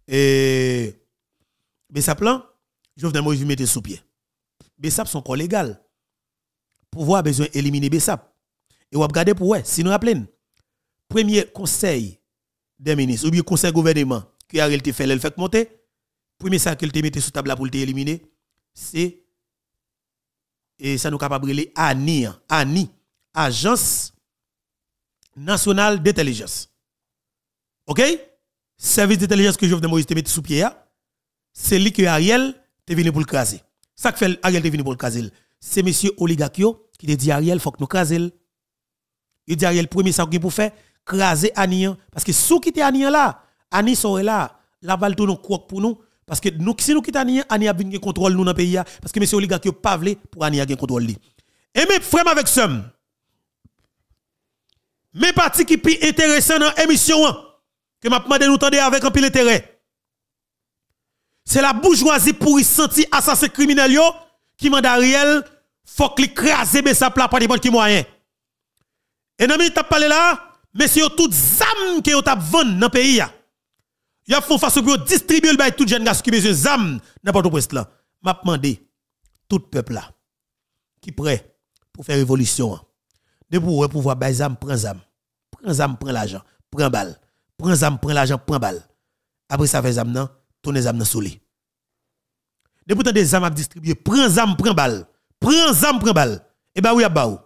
Et Bessap là, Je Moïse lui mettre sous pied. Bessap son corps légal. Pouvoir besoin éliminer Bessap. Et vous regarder pour ouais, sinon rappelez premier conseil des ministres ou bien conseil gouvernement qui a réellement fait, l'effet fait monter. Premier ça qu'il te mis sous table pour te éliminer, c'est et ça nous capable de ANI, ANI, Agence nationale d'intelligence. OK Service d'intelligence que Jovenel Moïse te sous pied, hein? c'est lui que Ariel est venu pour le craser. Ça que fait Ariel est venu pour le craser. C'est monsieur Oligakio qui te dit Ariel, faut que nous craser. Il dit Ariel, premier ça pour faire, craser Anian. Hein. Parce que sous qui Anian hein, là, Anian serait là. La balle nous croque pour nous. Parce que nous, si nous quittons Anian, Anian a bien contrôle nous dans le pays. Parce que monsieur Oligakio pas voulu pour Anian a contrôle. Et mes frères avec ça. mes parties qui sont plus intéressantes dans l'émission, que m'a demandé nous tendre avec un pile intérêt. C'est la bourgeoisie pourri senti assassin criminel yo qui m'a Ariel faut qu'il crase mais ça plat pas n'importe qui moyen. Et non mais t'a parlé là, mais c'est toutes âmes que yo t'a vendre dans pays ya. Yo font façon pour distribuer le bail tout jeune gars qui besoin zam n'importe où là. M'a demandé tout peuple là qui prêt pour faire révolution. Hein, de pour pouvoir bail zam prend zam. Prend zam prend l'argent, prend balle prends zam, prends l'argent, prends balle. Après ça fait zam nan, tourne zam nan soleil. Depuis tant des zam à distribuer, prends zam, prends balle. Prends zam, prends balle. Et bah oui, bah ou.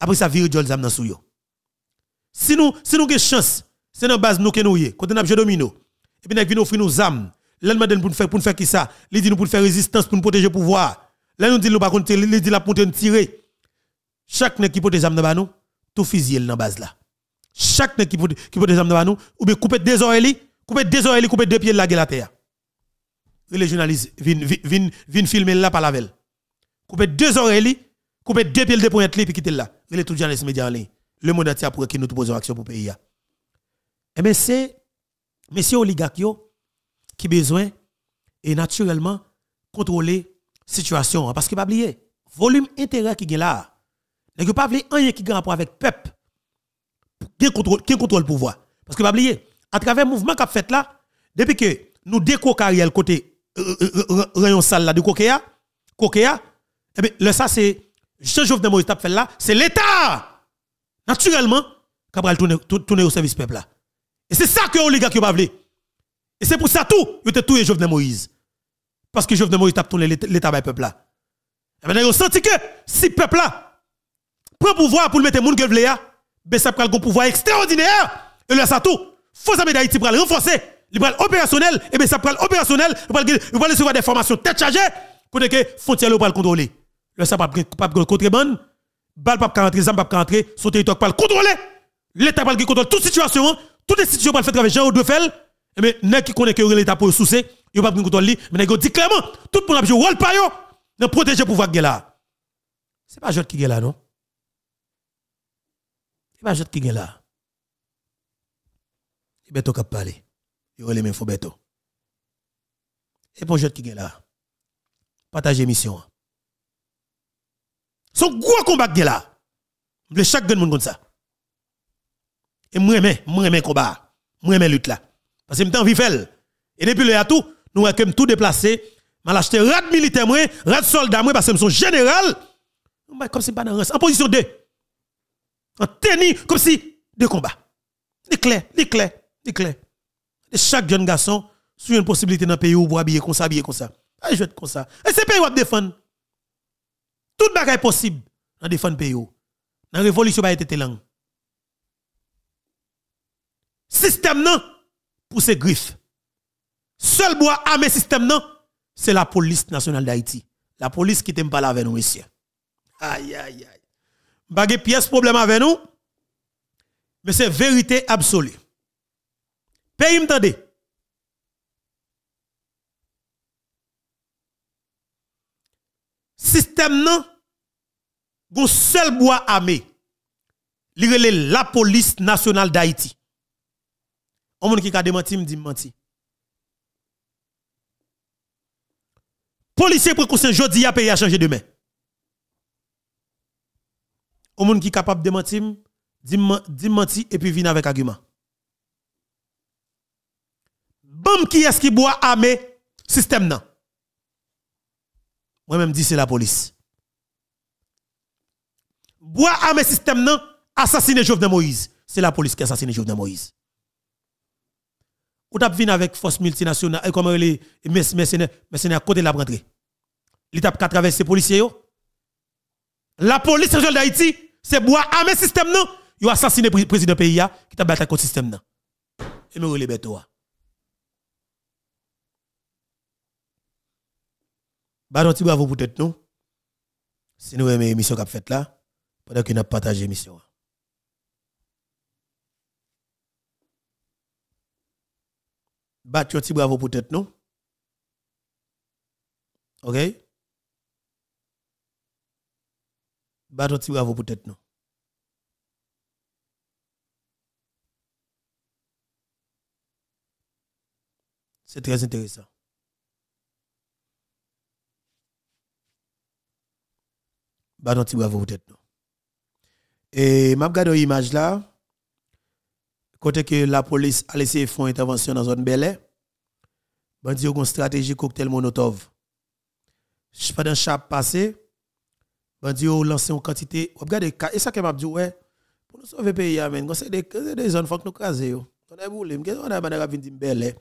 Après ça vire jol zam nan sou Si nous si nous chance, c'est dans base nous que nous quand on a jeu domino. Et eh puis nous vinn offrir nous zam. Là nous pour faire pour faire qui ça Il dit nous pour faire résistance pour nous protéger pouvoir. Là nous dit nous pas contre, il dit la pour tirer. Chaque nèg qui porte zam dans nous, tout fusil dans base là chaque nèg qui peut des devant nous ou bien couper deux oreilles, couper deux oreilles, couper deux pieds de la gueule terre. Les journalistes viennent viennent viennent filmer là par la velle. Couper deux oreilles, couper deux pieds de pointe puis quitter là. Les tout journalistes médias en Le monde entier pour qui nous une action pour pays. Hein. Eh bien c'est messieurs oligarques qui besoin et naturellement contrôler situation hein. parce que pas oublier volume intérêt qui est là. Nèg pas oublier rien qui gagne rapport avec peuple qui contrôle, le pouvoir. Parce que pas oublier, à travers le mouvement qu'a fait là, depuis que nous le côté euh, euh, euh, rayon sale là de Kokea, Coquea, eh bien, le ça c'est jovenel Moïse fait là, c'est l'État naturellement qui va tourner au service peuple là. Et c'est ça que oligarque pas voulu. Et c'est pour ça tout, il était tout Jovenel Moïse. Parce que Jovenel Moïse a tourné l'État par peuple là. Et eh maintenant, il senti que si peuple là prend pouvoir pour mettre monde que veut mais ben, ça prend un pouvoir extraordinaire. Et là, ça tout. Force armée d'Haïti pour renforcer. Il va opérationnel. Et eh ben, ça prend opérationnel. Il va recevoir des formations tête chargée. Pour que frontière le contrôler. Là, ça pas pas contrebande. Bal pas rentrer, zam pas rentrer. Son territoire pas contrôler. L'État pas contrôler toute situation. Toutes les situations va faire avec Jean fell Mais nèg qui connaît que l'État pour soucier, il va pas contrôler. Mais nèg dit clairement, tout le monde a joué rôle par yo. Ne protéger pouvoir là. n'est pas Jot qui est là non. Imagine qui est là. il Beto qui a parlé. Il relève faux Beto. Et pour qui est là. Partagez mission. Son gros combat qui est là. Le chaque gun comme ça. Et moi, moi, moi, combat. Moi, moi, lutte là. Parce que m'tan elle. Et depuis le tout, nous avons tout déplacé. Mal acheter rad militaire, rad soldat, parce que je suis général. Comme si pas dans En position 2 en tenue, comme si de combat. C'est clair, c'est clair, c'est clair. chaque jeune garçon, sur une possibilité dans le pays où vous habiller comme ça, habiller comme ça. Ah, je comme ça. Et c'est pays où défendre. Tout est possible dans le pays où. Dans la révolution, va être langue. Système non, pour ces griffes. Seul bois armé système non, c'est la police nationale d'Haïti. La police qui t'aime pas avec nous, messieurs. Aïe, aïe, aïe a des problèmes avec nous, mais c'est vérité absolue. Pays Le Système non, gon seul bois armé. Li la police nationale d'Haïti. On moun ki ka démenti me dit menti. Policier précaution jodi a payé a changé demain au monde qui est capable de mentir, dit mentir et puis vient avec argument. Bam qui est-ce qui boit armé système nan. Moi-même dis c'est la police. Boit armé système nan, assassiner Jovenel Moïse. C'est la police qui a assassiné Jovenel Moïse. Ou tap vin avec force multinationale, Et comment les mercenaires, à côté la rentrée. L'étape qu'a traversé les policiers La police régionale d'Haïti c'est bois armé système non. Ils ont assassiné le président pays qui t'a battu contre le système non. Et me libérés, toi. Bah non, bravo pour tête non. Si nous aimons l'émission qu'a fait là, pendant que nous partagé l'émission. Bah tu bravo pour non. OK Bâton petit bravo pour tête, non. C'est très intéressant. Bâton petit bravo pour non. Et m'a regardé l'image là. Côté que la police a laissé faire intervention dans la zone Belay. Bandi ont une stratégie cocktail Monotov. Pendant chaque passé, Bandi ont oh, lancer en quantité. Regardez, et ça que m'a dit, ouais, pour nous sauver pays, amen, hein, c'est des, des faut que nous on a belle,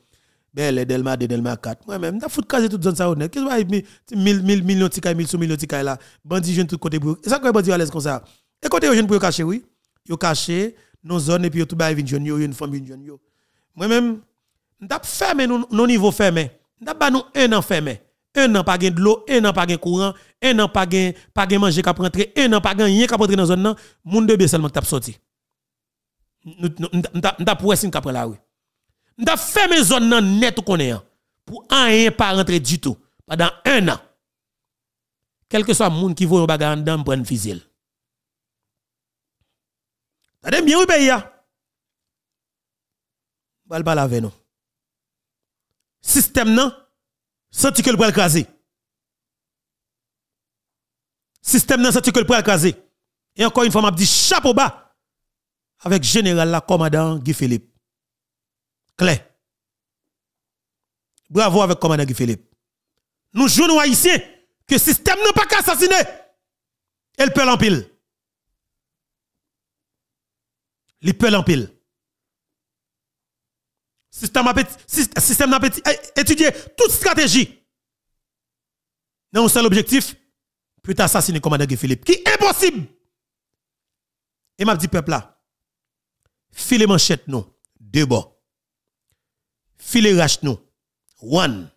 belle, Delma de Delma 4. Moi-même, on a foutu toute zone ça honnête. Qu'est-ce que 1000, 1000 millions de millions de là, tout côté pour Et ça que vous à comme ça. Et côté jeunes pour cacher, oui, yo cacher, nos zones et puis tout bail jeune, une femme, jeune yo Moi-même, on nos niveaux un un an pas de l'eau, un an pas de courant, un an pas gain, pas de manger qui rentrer, un an pas de rien qui rentrer dans zone là, monde de seulement t'a sorti. Nous t'a pour essayer après la rue. On t'a fermé zone là net connait pour rien pas rentrer du tout pendant un an. Quel que soit monde qui voit un bagarre dans prendre fusil. T'as bien oui pays là. Bal bal avec nous. Système non senti que le bras écrasé. Système n'a senti que le bras écrasé. Et encore une fois, m'a dit chapeau bas avec général la commandant Guy Philippe. Claire. Bravo avec commandant Guy Philippe. Nous jouons haïtiens que le système n'a pas qu'à Elle peut en pile. Il peut en pile système n'a pas eh, étudier toute stratégie. Dans un seul objectif, peut assassiner le commandant Philippe, qui est impossible. Et m'a dit peuple là, filez manchette nous, deux bords. Filez rache nous, one.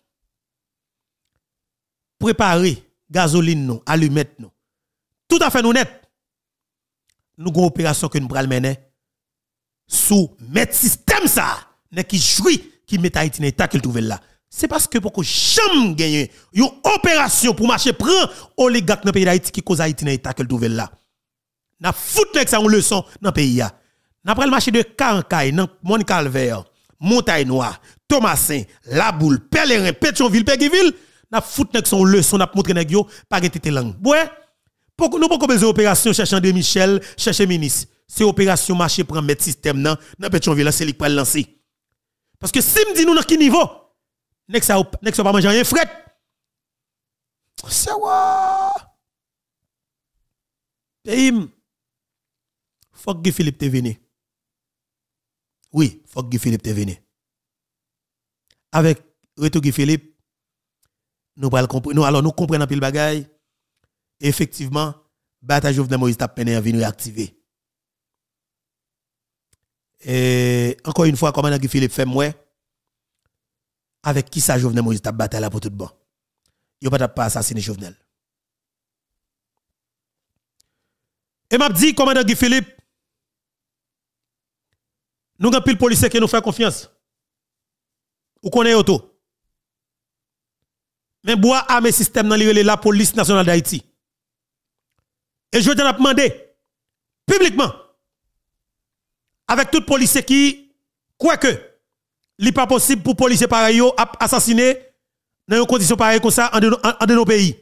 Préparez gazoline nous, allumette nous. Tout à fait nous net. Nous avons opération que nous prenons mener sous mettre système ça qui jouit, qui met Haïti dans l'état qu'il trouve là. C'est parce que pour jamais gagner une opération pour marcher prend oligarque dans le pays d'Haïti qui cause Haïti dans l'état qu'il trouve là. N'a fout avec ça une leçon dans le pays. N'a le marché de Kankai, dans Mont Calvaire, Montagne Noire, Thomasin, La Boule, Pèlerin, Pétionville, Péguiville. N'a fout avec son leçon, n'a montré avec pas de langue. Ouais. Nous n'avons pas besoin d'opération cherchant de Michel, chercher ministre. C'est opération marché prend mettre système dans Pétionville, c'est lui qui lancer. Parce que si me dit nous dans quel niveau, nek ça nek ça pas manger rien fret. C'est wa. il faut que Philippe te venu. Oui, faut que Philippe te venu. Avec retour Philippe nous nous alors nous comprenons pile bagaille. Effectivement, bataille Jovenel Moïse t'a peine à venir réactiver. Et encore une fois, commandant Guy Philippe fait moi avec qui ça Jovenel Moïse t'a bataille là pour tout bon. Il pas pas assassiné Jovenel. Et m'a dit commandant Guy Philippe nous avons pile policiers qui nous fait confiance. Ou connaît auto. Mais bois armé système dans la police nationale d'Haïti. Et je vous demander publiquement avec toute police qui, quoi que, n'est pas possible pour pareils pareil assassiner dans une condition pareille comme ça en de nos pays.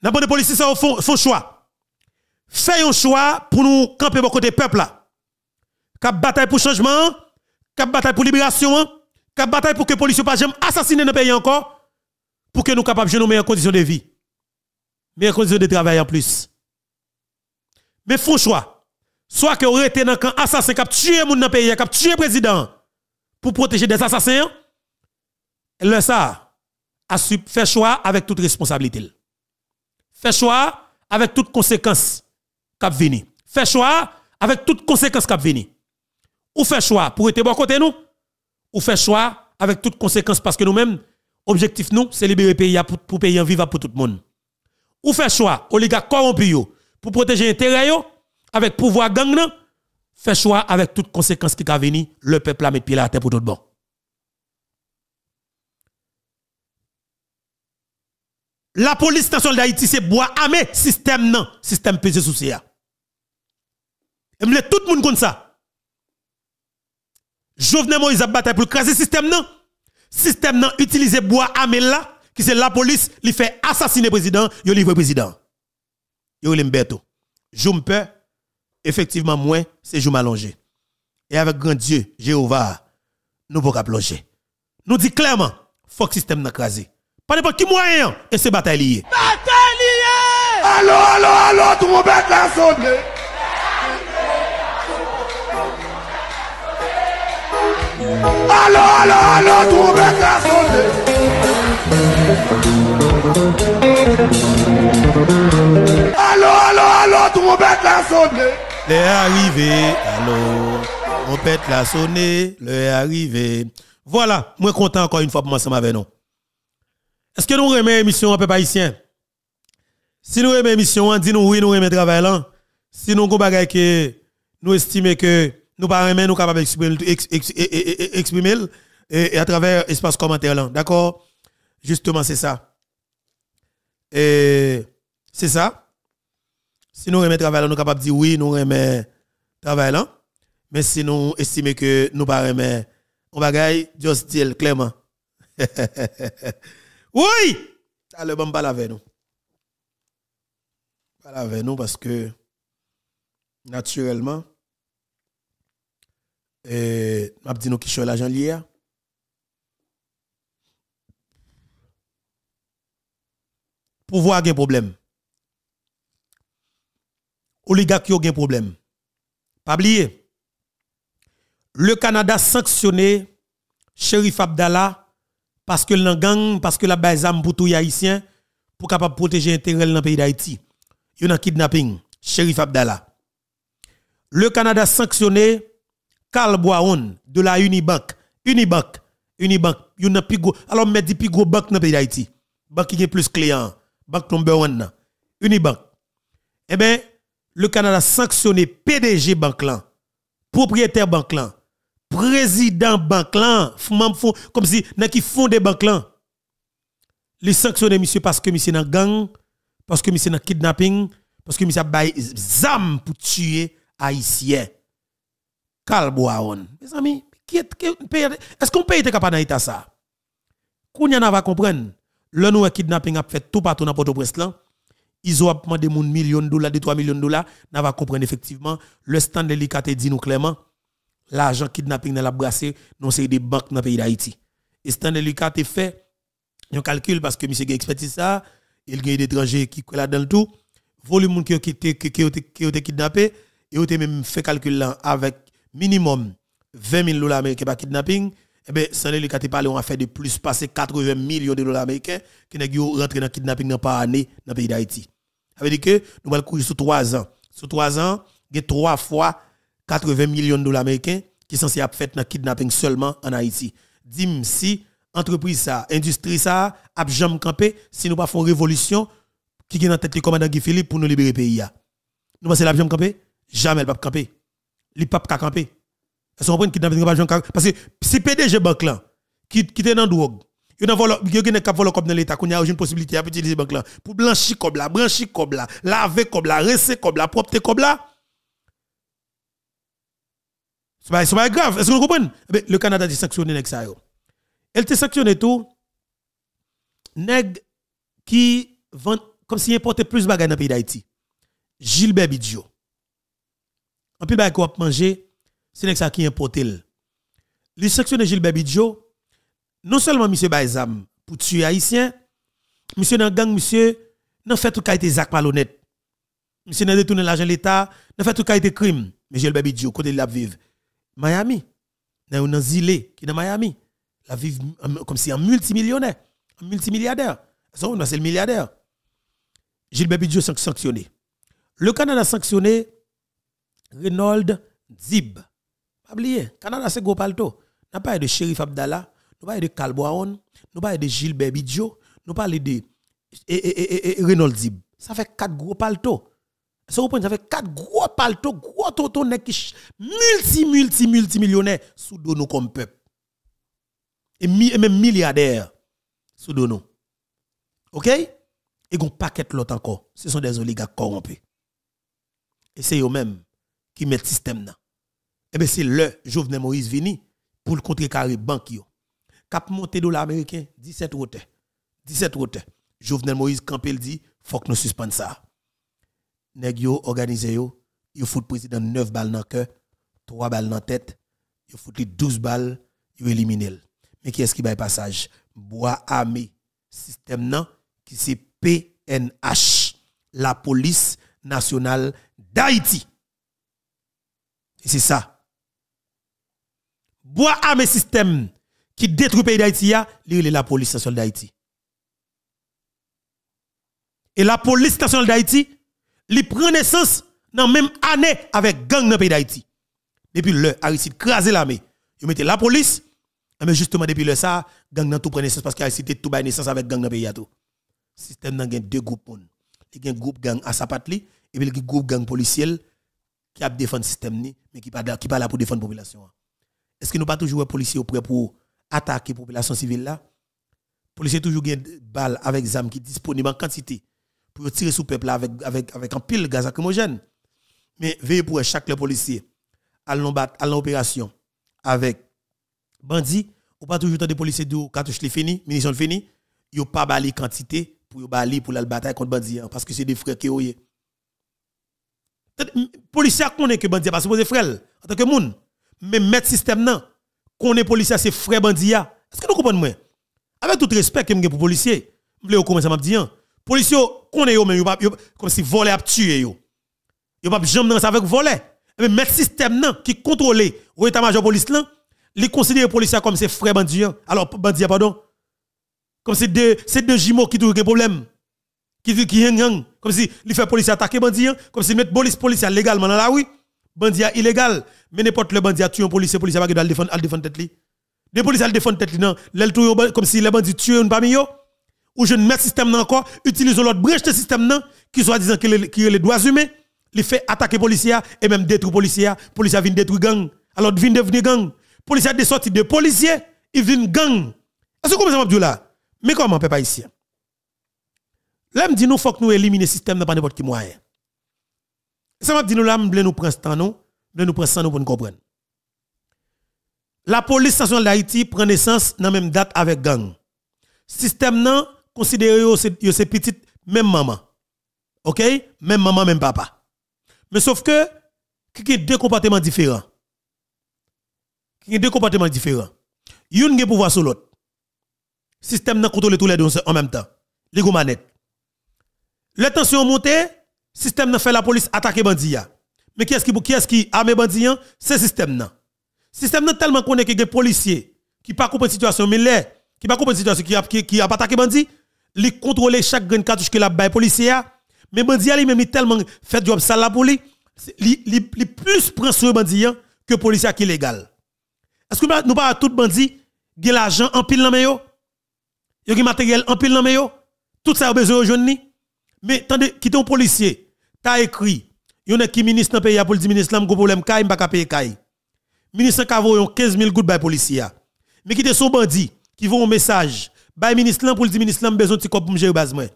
Dans police, policiers un faux choix. Fait un choix pour nous camper à côté peuple là. Cap bataille pour changement, cap bataille pour libération, cap bataille pour que les policiers pas jamais assassiner dans pays encore pour que nous capables de nous meilleures condition de vie, en condition de travail en plus. Mais faux choix soit que aurait été dans un assassin qui a tué moun pays président pour protéger des assassins le ça a fait choix avec toute responsabilité fait choix avec toute conséquence qui venu fait choix avec toute conséquence qui a venu ou fait choix pour être bon côté nous ou fait choix avec toute conséquence parce que nous-mêmes objectif nous c'est libérer pays pour, pour en vivre pour tout le monde ou fait choix oligarque corrompu pour protéger intérêt avec pouvoir gang, fait choix avec toutes conséquences qui venir, le peuple a mis pied à terre pour tout bon. La police nationale d'Haïti, c'est bois armé, système non, système pesé sous Et tout le monde comme ça. Jovenel Moïse a bataille pour craser système non. Système non utiliser bois armé là, qui c'est la police, il fait assassiner président, il livre président. Il l'embeto peur, effectivement, moi, c'est jour m'allonger. Et avec grand Dieu, Jéhovah, nous pouvons plonger. Nous dit clairement, faut que le système n'a Pas n'importe qui moyen, et c'est bataille liée. Bataille liée! Allô, allô, allô, bête la sonne! Allô, allô, allô, bête la sonne! Allô, allô, allô, trompette la sonne! Le est allô, on pète la sonner, Le est arrivée. Voilà, moi content encore une fois pour moi ça avec nous. Est-ce que nous remet émission un peu ici? Si nous remet émission, dis-nous oui, nous le travail là. Si nous avons que nous estimons que nous pas remet, nous capables d'exprimer e-, e-, e-, et, à travers l'espace commentaire là. D'accord? Justement, c'est ça. Et c'est ça. Si nous remettons travail, nous sommes capables de dire oui, nous remettons travail Mais si nous estimons que nous ne pas remet, on va juste clairement. oui! ne bon, pas avec nous. Pas avec nous parce que, naturellement, euh, nous m'a dit nous qui sommes l'agent lié. Pouvoir un problème oligarques qui ont problème. Pas oublier. Le Canada sanctionné Sheriff Abdallah parce que le gang, parce que la base pour tous les haïtiens pour protéger l'intérêt dans le pays d'Haïti. Il y a un kidnapping, Sheriff Abdallah. Le Canada sanctionné Carl Boiron, de la Unibank. Unibank, Unibank, il y a alors met des plus gros banque dans le pays d'Haïti. Banque qui est plus client, banque number one. Unibank. Eh bien, le Canada sanctionné PDG Banklan, propriétaire Banklan, président Banklan, comme si n'a qui fondé Banklan. Les sanctionné monsieur parce que monsieur dans gang, parce que monsieur dans kidnapping, parce que monsieur a bail zam pour tuer haïtien. on Mes amis, est ce qu'on peut être capable d'aider ça? Kounya va comprendre. Le nous kidnapping a fait tout partout dans port au ils ont demandé des millions de dollars, des 3 millions de dollars, nous va comprendre effectivement. Le stand de l'ICAT dit nous clairement, l'argent kidnapping dans la brassé, non, c'est des banques dans le pays d'Haïti. Et stand de l'ICAT fait, un calcul parce que monsieur expertise ça, il y a des étrangers qui sont là dans le tout, volume qui ont été kidnappé, et ont même fait calcul avec minimum 20 000 dollars américains par kidnapping, eh bien, sans les est parlé, on a fait de plus passer 80 millions de dollars américains qui ont rentré dans le kidnapping dans par année dans le pays d'Haïti. Ça veut dire que nous allons courir sur trois ans. Sur trois ans, il y a trois fois 80 millions de dollars américains qui sont censés faire dans kidnapping seulement en Haïti. Dis-moi si entreprise ça, industrie ça, a jamais campé si nous pas une révolution qui est dans tête du commandant Guy Philippe pour nous libérer pays Nous pensons la jamais camper Jamais elle pas camper. Les pas camper. Est-ce prend kidnapping pas parce que si PDG banque qui qui était dans drogue il y dans l'état, il y a une possibilité à utiliser banque là pour blanchir comme là, laver comme là, rincer comme là, propter C'est pas, grave, est-ce que vous comprenez eh ben, Le Canada a sanctionné ça Elle te sanctionné tout nèg qui vend comme s'il importait plus de bagages dans le pays d'Haïti. Gilbert Bidjo. En plus, pas qu'on a manger c'est ça qui importe. Le sanctionné Gilbert Bidjo non seulement monsieur Baizam pour tuer haïtien, monsieur dans gang monsieur n'a fait tout été zak malhonnête. Monsieur n'a détourné l'argent l'état, n'a fait tout été crime. Mais Gilbert le Dieu côté de la vive Miami. Dans un zilé qui dans Miami. La vive comme si un multimillionnaire, un multimilliardaire. Ça c'est le milliardaire. Gilles Baby Dieu sanctionné. Le Canada a sanctionné Reynold Zib. Pas oublier, Canada c'est gros palto. N'a pas de shérif Abdallah nous parlons de Calboaon, nous parlons de Gilbert Bidjo, nous parlons de Renault Zib. Ça fait quatre gros palto. Ça fait quatre gros palto, gros toton qui multi, multi, multimillionnaires sous nous comme peuple. Et, même milliardaires sous nous. OK? Et ont paquet l'autre encore. Ce sont des oligarques corrompus. Et c'est eux-mêmes qui mettent le système là. Et eh bien c'est le Jovenel Moïse vini pour le contrer carré banque cap monté de l'Américain, 17 routes 17 routes Jovenel Moïse Campbell dit faut que nous suspendons ça nèg yo organisé yo yo le président 9 balles dans cœur 3 balles dans tête yo foot 12 balles yo éliminé mais qui est-ce qui bail passage bois armé système nan qui c'est PNH la police nationale d'Haïti et c'est ça bois armé système qui détruit le pays d'Haïti, il est la police nationale d'Haïti. Et la police nationale d'Haïti, il prend naissance dans la même année avec gang dans le pays d'Haïti. Depuis le, Aristide craser l'armée. Il mettait la police, eh mais justement depuis le ça, gang dans tout prend naissance parce qu'Aristide cité tout de naissance avec gang dans le pays. Le système dans deux groupes. Il y a un groupe gang à Sapatli et puis un groupe gang policier qui a défendu le système, mais qui n'est pas là pour défendre la population. Est-ce que nous pas toujours les policiers prêts pour attaquer la population civile là. Policiers toujours des balles avec des armes qui disponibles en quantité pour tirer sur le peuple avec, avec, avec un pile de gaz lacrymogène. Mais veillez pour chaque policier à l'opération avec bandits, ou pas toujours des policiers de cartouche fini, munitions fini, ils n'ont pas balé quantité pour les pour la bataille contre bandits hein, parce que c'est des frères qui ont policiers connaissent que bandit pas supposé frères en tant que monde mais mettre système non est policier c'est frère bandit Est-ce que vous comprenez Avec tout respect que j'ai pour policier, vous voulez commencer à me dire policier policiers, même comme si voler a tué ne Yo pas jamais dans avec voler. Mais le système qui contrôle létat major police là, les policiers comme c'est frère bandit. Alors bandit pardon. Comme si c'est deux jumeaux qui ont des problèmes. Qui qui comme si les policiers policier attaquer bandits, comme si mettre police policier légalement dans la rue, bandit illégal mais n'importe le bandit a tué un policier, policier va le défendre, Le tête a Des policiers le défendre tête non, comme si les bandits tué un parmi eux. Ou je ne mets système encore, utilisons l'autre brèche de système non. qui soit disant qui les droits humains, les fait attaquer policiers et même détruire policiers, policiers viennent détruire gang. Alors viennent devenir gang. Policiers des sorties de policiers, ils viennent gang. Est-ce que vous dit là Mais comment papa ici. Là me dit nous faut que nous le système dans n'importe qui moyen. Ça m'a dit nous là nous temps mais nous pour comprendre. La police nationale d'Haïti prend naissance dans la même date avec gang. Système non considéré que c'est même maman. OK Même maman même papa. Mais sauf que qui a deux comportements différents. Qui a deux comportements différents. Une pouvoir sur l'autre. Système contrôle tous les deux en même temps. Les Les Le tension Le système n'a fait la police attaquer bandits mais qui est-ce qui, qui, est qui hein? C'est le système. Le système est tellement connu que les policiers qui ne pas la situation, mais les qui ne pas la situation, qui, qui, attaqué bandit, hein. ils contrôlent chaque grain de cartouche que la baie policier. Mais bandit lui-même, tellement fait job sale pour lui, il plus prend sur bandit hein, que policiers qui sont légal. Est-ce que nous pas tout bandit qui a l'argent en pile dans yo? Yo qui matériel en pile dans yo? Tout ça a besoin aujourd'hui. Mais attendez, qui êtes un policier, tu as écrit il Yon a e qui ministre dans le pays pour dire ministre là, problème kay, m'pa payer kay. Ministre ka voyon 15 000 gouttes bay policier. Mais qui te son bandit qui vont un message bay ministre là pour dire ministre là, besoin de cop pour gérer base basement.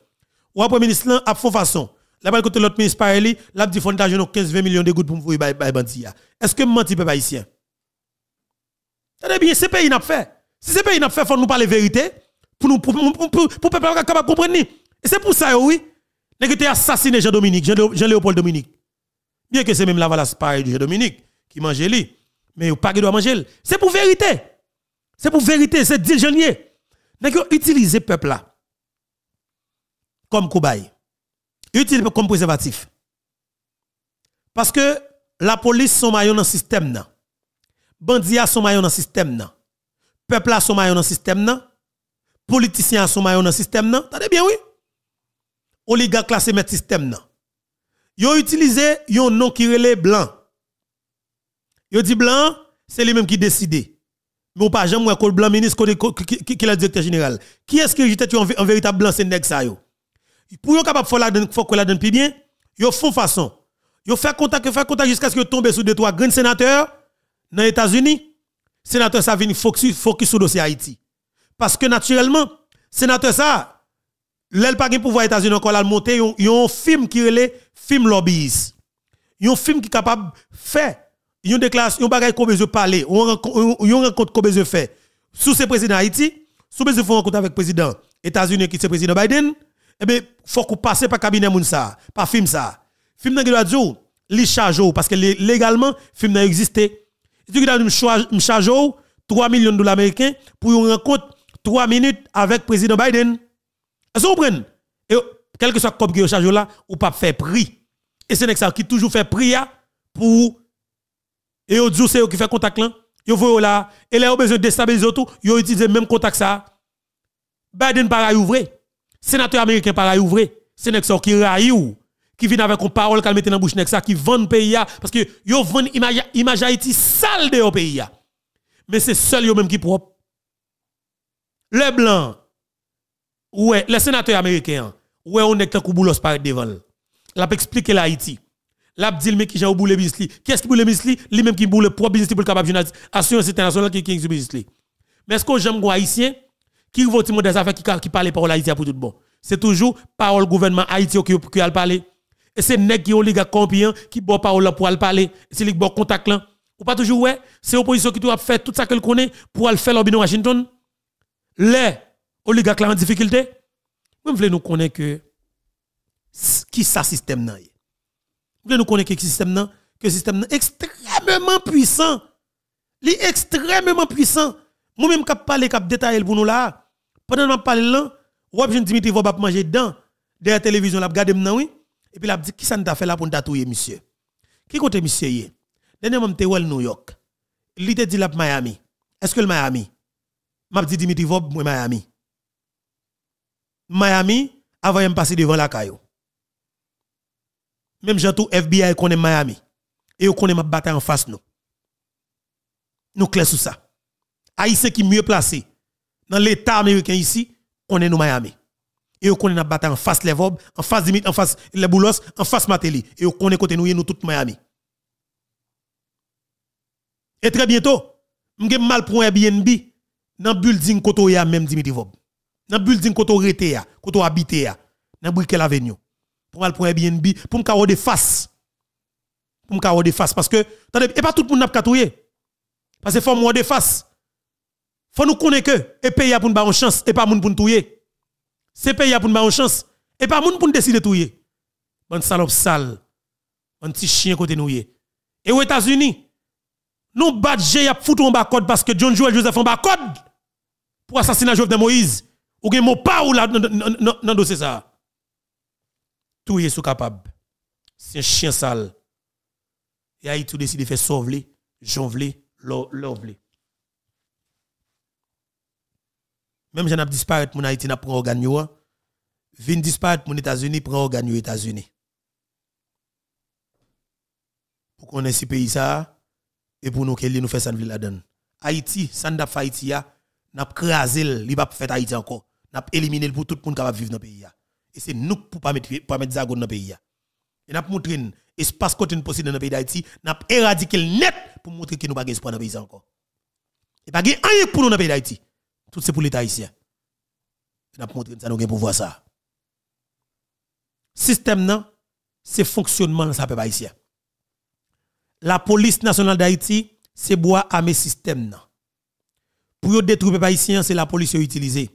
Ou après ministre là a font façon. Là bas côté l'autre ministre parlé, l'a dit fonda jeune 15 20 millions de gouttes pour voyer bay bay Est-ce que menti peuple haïtien Tenez eh bien, c'est pays n'a fait. Si c'est pays n'a fait, faut nous parler vérité pour nous pour peuple capable comprendre. Et c'est pour ça oui. Nèg assassiné Jean Dominique, Jean Léopold Dominique. Bien que c'est même la valace de du Dominique qui mange lui. Mais a pas doit manger. C'est pour vérité. C'est pour vérité. C'est dit genier. utilise le peuple là comme cobaye. Utilisez comme préservatif. Parce que la police sont maillons dans le système. Les bandits sont maillon dans le système. Le Peuple sont maillon dans le système. Les Politiciens sont maillon dans le système. Attendez bien, oui. Oligarques là, c'est le système. Ils ont utilisé un nom qui relève blanc. Ils ont dit blanc, c'est lui-même qui décide. Mais pas jamais le blanc ministre qui est le directeur général. Qui est-ce qui est un véritable blanc, c'est yo? Pour yon capable de faire la donne plus bien, ils font façon. Ils font contact, fait contact jusqu'à ce qu'ils tombent sous deux, trois grands sénateurs dans les États-Unis. Sénateur ça vient focus, sur le dossier Haïti. Parce que naturellement, sénateur ça, L'elle pas pouvoir États-Unis encore là monter un film qui relève film lobbyiste. Yon film qui est capable de faire une déclaration, un bagage qu'on besoin parler, une rencontre qu'on besoin faire. Sous ce président Haïti, sous besoin faire rencontre avec le président États-Unis qui c'est président Biden, eh bien faut qu'on passe par cabinet moun ça, par film ça. Film nan doit dire li charge parce que légalement film n'a existé. Tu je me charge 3 millions de dollars américains pour une rencontre 3 minutes avec président Biden. Vous comprenez quel que soit le cop qui vous là, ou pas faire prix. Et c'est ça qui toujours fait prix pour et vous c'est qui fait contact là, Vous voyez là et là ont besoin de déstabiliser tout, yo utilisé même contact ça. Biden para ouvrir. Sénateur américain para ouvrir. C'est ça qui raille qui vient avec une parole qu'elle met dans la bouche qui vend pays parce que yo vend image image Haïti sale de pays Mais c'est seul yo même qui propre. Le blanc ouais, les sénateurs américains, ouais, on est qu'un boulos par devant. L'a expliqué l'Haïti. L'a dit le mec qui j'ai le bisli. Qui est-ce qui boule bisli? Lui même qui boule propre business pour le capable de l'assurance internationale qui est business. Mais est-ce que j'aime un haïtien qui vote des affaires qui, qui parle parole l'Haïti pour tout bon? C'est toujours parole gouvernement Haïti qui, qui a parlé. Et c'est nèg qui oliga compiant qui bon parole pour le parler. C'est lui qui bon contact là. Ou pas toujours ouais, c'est opposition qui doit faire tout ça qu'elle connaît pour aller faire l'obino Washington. Les oligarque là en difficulté. Moi, je voulais nous connaître que qui ça système là Je voulais nous connaître que système là que système nan extrêmement puissant. Il est extrêmement puissant. Moi-même, je parle, quand détailler pour nous là, pendant que je parle là, je Dimitri va manger dedans, derrière la télévision, la regarde oui. Et puis, la dit, qui ça nous a fait là pour nous tatouer, monsieur? Qui compte monsieur yé? Dernièrement, je suis New York. Il dit, la Miami. Est-ce que le Miami? Je dit, Dimitri Vob, moi, Miami. Miami avant de passer devant la caillou. Même j'ai tout FBI connaît Miami. Et vous connaît ma bataille en face nous. Nous clés sur ça. Haïtien qui mieux placé dans l'État américain ici, on connaît nous Miami. Et vous connaît la bataille en face les Vob, en face limite en face les Boulos, en face Mateli. Et vous connaît côté nous, nous tout Miami. Et très bientôt, je mal pour Airbnb dans le building Kotoya même Dimitri Vob dans le building qu'on rete ya, qu'on habité ya, dans Brickell Avenue. Pour aller pour Airbnb, pour me faire des faces. Pour me faire des faces parce que et pas tout le monde n'a pas touyer. Parce que faut moi des faces. Faut nous connaître que et pays pour nous une chance et pas moun pour nous chances. C'est pays pour nous une chance et pas moun pour nous décider e touyer. Bonne salope sale. Un petit chien côté nous Et aux États-Unis, nous battons y a foutu en code parce que John Joel Joseph fait bas code pour assassiner Jovenel Moïse. Ou gen mon pa ou là dans dosé dossier ça. Tout est sous capable. C'est un chien sale. Et Haïti tout décide de faire sauver, jonvler, l'ovler. Même j'en a disparu mon Haïti n'a prend organe yo, hein. vin disparaître mon États-Unis prend organe aux États-Unis. Pour qu'on ait ce pays ça et pour nous qu'elle nous fait ça nous la donne. Haïti, ça n'a pas Haïti ya, n'a crasé va faire Haïti encore n'a éliminé pour tout le monde capable vivre dans le pays et c'est nous pour pas mettre pas mettre dans le pays et n'a montré espace côté possible dans le pays d'Haïti n'a éradiqué net pour montrer que nous pas espoir dans le pays encore et pas rien pour nous dans le pays d'Haïti tout c'est pour l'état haïtien et n'a montré ça nous gain pouvoir ça système c'est le fonctionnement ça pays haïtien la police nationale d'Haïti c'est bois armé système pour détruire les c'est la police utilisée.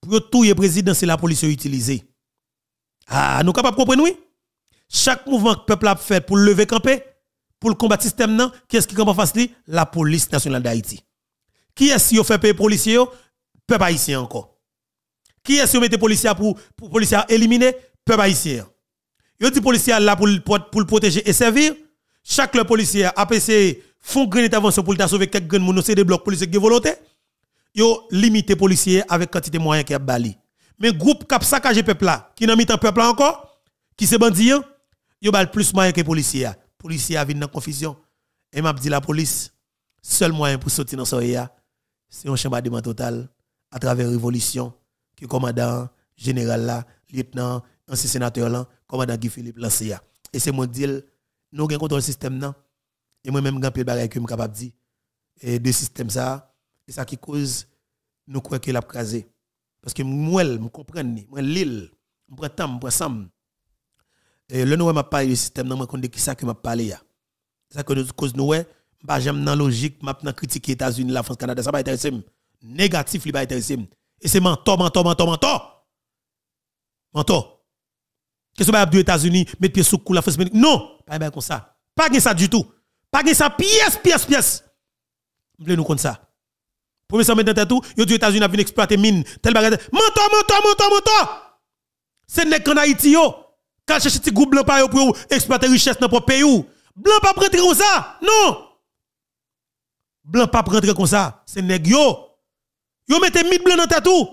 Pour tout le président, c'est la police utilisée. Ah, nous capables de comprendre, oui? Chaque mouvement que le peuple a fait pour lever campé, pour le combattre le système, non, qui est-ce qui est en face faire La police nationale d'Haïti. Qui est-ce qui fait payer les policiers? Le peuple haïtien encore. Qui est-ce qui met les policiers pour, les policiers éliminer? Peuple haïtien. Yo des policiers là pour, pour, protéger et servir. Chaque le policier a passé font les avant pour le sauver quelques grenades, c'est des blocs policiers qui volonté yo limité policiers avec quantité moyens qui a bali. Mais groupe cap saccage peuple là, qui n'a mis un peuple encore, qui se bandit, hein, yo bal plus moyens que policiers. Policiers viennent dans confusion. Et m'a dit la police, seul moyen pour sortir dans ce c'est un chambardement total à travers révolution que commandant général là, lieutenant, ancien sénateur là, commandant Guy Philippe lancé Et c'est mon deal, nous avons contre le système Et moi-même, suis un peu je suis capable de dire. Et deux systèmes ça, c'est ça qui cause nous croyons qu'il a crasé. Parce que moi, je comprends, moi, l'île, je nous temps, je prends sam. Et le nous m'a parlé du système, nous me compte qui ça que m'a parlé. C'est ça que cause nous, je j'aime dans logique, je critiquer les États-Unis, la France, Canada, ça va intéressé Négatif, il va intéresser. Et c'est mentor, mentor, mentor, mentor. Mentor. Qu'est-ce que vous avez États-Unis, mettre pied sous cou, la France, non, pas comme ça. Pas comme ça du tout. Pas comme ça, pièce, pièce, pièce. Vous voulez nous comme ça. Professeur tête, tout, yo dit États-Unis a venir exploiter mine, tel bagage. Mentor, mentor, mentor, mentor. C'est nèg en Haïti yo. Quand cherche petit groupe blanc pa yo pour exploiter richesse dans propre pays ou. Blanc pas rentrer comme ça. Non. Blanc pas rentrer comme ça, c'est nèg yo. Yo mette mid blanc dans tatou.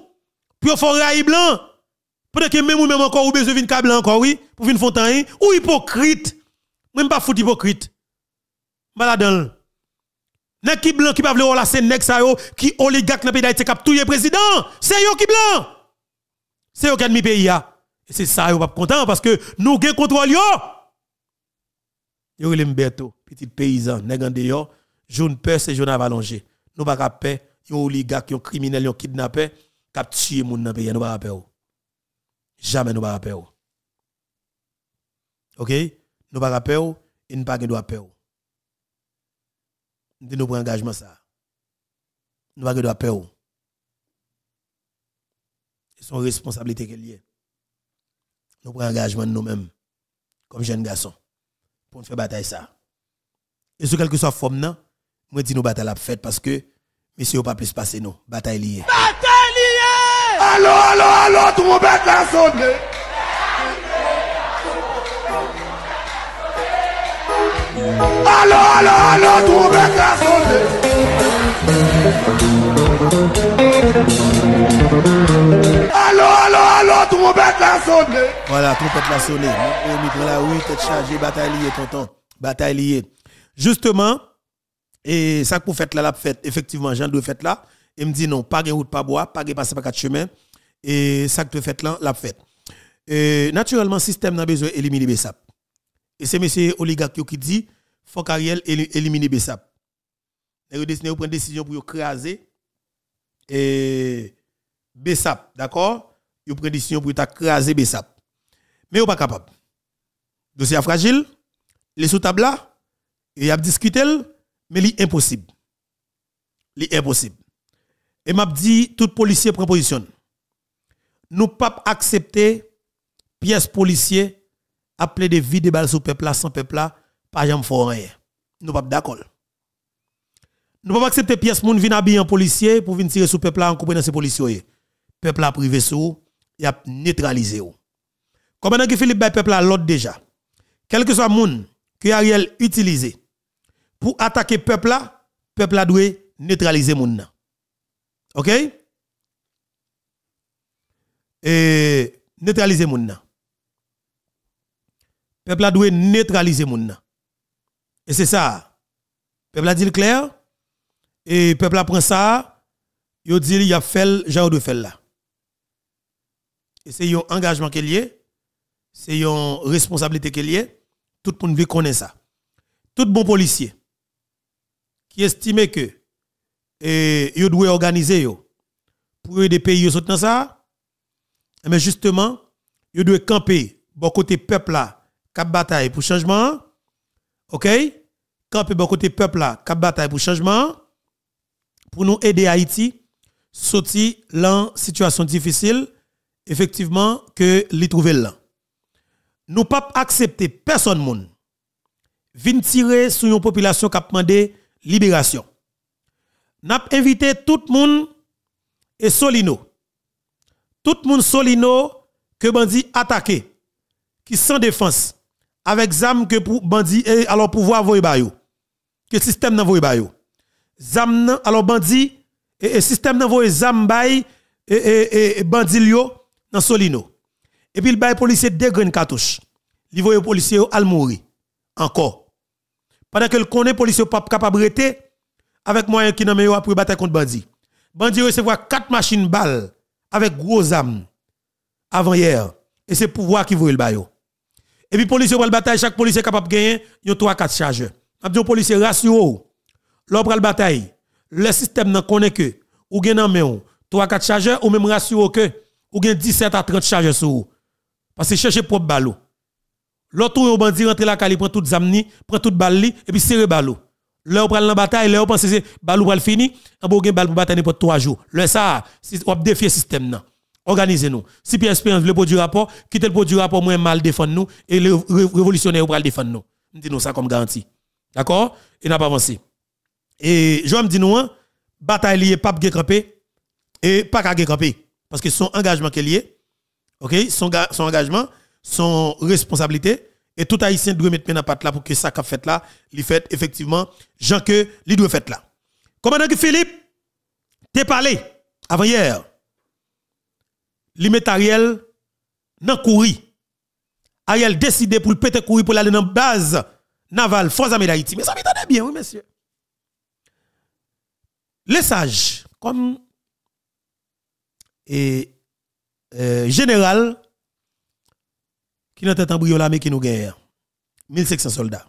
Puis yo font blanc. Pendant que même ou même encore ou besoin vinn câble blanc encore oui, pour venir fontan hein. ou hypocrite. Même pas foutre hypocrite. Maladan. Hein qui blanc qui va vle la c'est nek sa yo qui oligarque président. C'est yo qui blanc. C'est yo qui pays Et C'est ça yo pas content parce que nous gain contrôle yo. Yo petit paysan, peur c'est Je va Nous pas paix, yo oligarque, yo criminel, yo kidnapper cap tuer moun dans pays, nous pas peur. Jamais nous pas peur. OK? Nous pas peur et nous pas peur de nous un engagement ça. Nous avons pas peur. C'est son responsabilité qu'elle est. Nous prenons engagement nous-mêmes, comme jeunes garçons, pour nous faire bataille ça. Et sur quelque soit forme, non, moi dis nous bataille la fête parce que, messieurs, pas plus passer nous. Bataille liée. Bataille liée! Allô, allô, allô, tout le monde est Allô, allô, allô, trouvez la Allô, allô, allô, trompette la sonné. Voilà, trompette la sonné. Micro là, oui, tête chargée, bataille liée, tonton. Bataille liée. Justement, et ça que vous faites là, la fête, effectivement, j'en dois faire là. Il me dit non, pas de route, pas bois, pas de passer par quatre chemins. Et ça que vous faites là, la fête. Et naturellement, système n'a besoin d'éliminer ça et c'est monsieur Oligakio qui dit faut qu'Ariel élimine Bessap. Les décidé prendre décision pour écraser Bessap, d'accord Il une décision pour écraser Bessap. Mais n'est pas capable. Dossier fragile, les sous table là, y a discuté mais c'est impossible. C'est impossible. Et m'a dit tout policier prend position. Nous pas accepter pièce policier appeler des vides des balles sous peuple là, sans peuple là, pas jamais rien. Nous pas d'accord. Nous pas accepter pièce moun vient habiller en policier pour venir tirer sous peuple là en couper dans ces policiers. Peuple là privé sous, y a neutralisé ou. Comment que Philippe Bay peuple là l'autre déjà. Quel que soit moun que Ariel utilisé pour attaquer peuple là, peuple là doit neutraliser moun nan. OK Et neutraliser moun nan peuple a doit neutraliser moun nan. Et c'est ça. Peuple a dit le clair et peuple a pris ça, il dit il a fait genre de fait là. Et c'est un engagement qu'il y a, c'est une responsabilité qu'il y a. Tout le monde veut connaître ça. Tout bon policier qui estime que et eh, yo organiser yo pour aider pays sont dans ça eh, mais justement yo doit camper bon côté peuple là cap bataille pour changement. OK Camper bon côté peuple là, cap bataille pour changement pour nous aider Haïti sortir l'an situation difficile effectivement que les trouver là. Nous pas accepter personne monde vin tirer sur une population qui a libération. N'a invité tout le monde et Solino. Tout le monde Solino que bandit attaqué qui sans défense avec zam que pour bandit et eh, alors pouvoir ba yo que système nan ba yo zam nan alors bandit et, eh, eh, système nan voye zam bay et et, et bandit yo dans solino et puis le bay policier deux katouche. Il li voye policier al mourir encore pendant que le connaît policier pas capable rete avec moyen qui nan meyo pour battre contre bandit bandit recevoir quatre machines balles avec gros armes avant hier et c'est pouvoir qui voye le bayou et puis, policiers prennent le bataille, chaque policier capable de gagner, il y a 3-4 chargeurs. Je policier, rassure l'on prend la bataille, le système ne connaît que, ou gagne en main, 3-4 chargeurs, ou même rassurez-vous que, ou gagne 17 à 30 chargeurs sur Parce que cherchez propre balle. L'autre ou bandit rentre la cali, prend toute zamni, prend toute balle, et puis serre ballot. Là, on prend la bataille, là, on pense que les va le fini, on ont balle pour bataille pour 3 jours. Là, ça, si on défie le système. Organisez-nous. Si Pierre Espérance veut du rapport, quittez le produit rapport, moins mal défendre nous et le révolutionnaire va défendre nous. Dis-nous ça comme garantie. D'accord Et n'a pas avancé. Et je me dis nous, hein, bataille liée, pas campé et pas qu'à campé. Parce que son engagement qu'il est ok, son, engagement, son responsabilité, et tout haïtien doit mettre main patte là pour que ça qu'a fait là, il fait effectivement Jean que il doit fait là. Commandant Philippe, t'es parlé avant hier li Ariel nan kouri. Ariel décidé pour le péter courir pour aller dans base navale force armée d'Haïti. Mais ça m'étonne bien, oui, monsieur. Les sages, comme et, euh, général qui n'a pas en l'armée qui nous gagne 1500 soldats.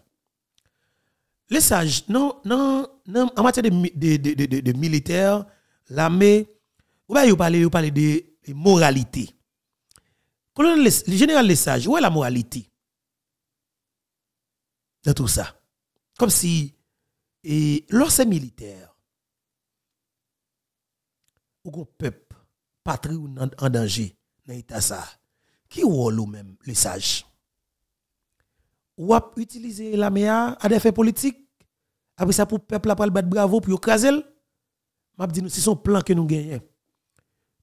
Les sages, non, non, non, en matière de, de, de, militaires, l'armée, vous vous parlez de et moralité. le général Lesage, où est la moralité dans tout ça Comme si, et lorsque militaire, ou peuple, patrie ou en danger, dans l'état ça, qui est le même les sage? Ou utiliser la méa à des faits politiques Après ça, pour le peuple, après le battre bravo, pour écraser M'a dit, c'est son plan que nous gagnons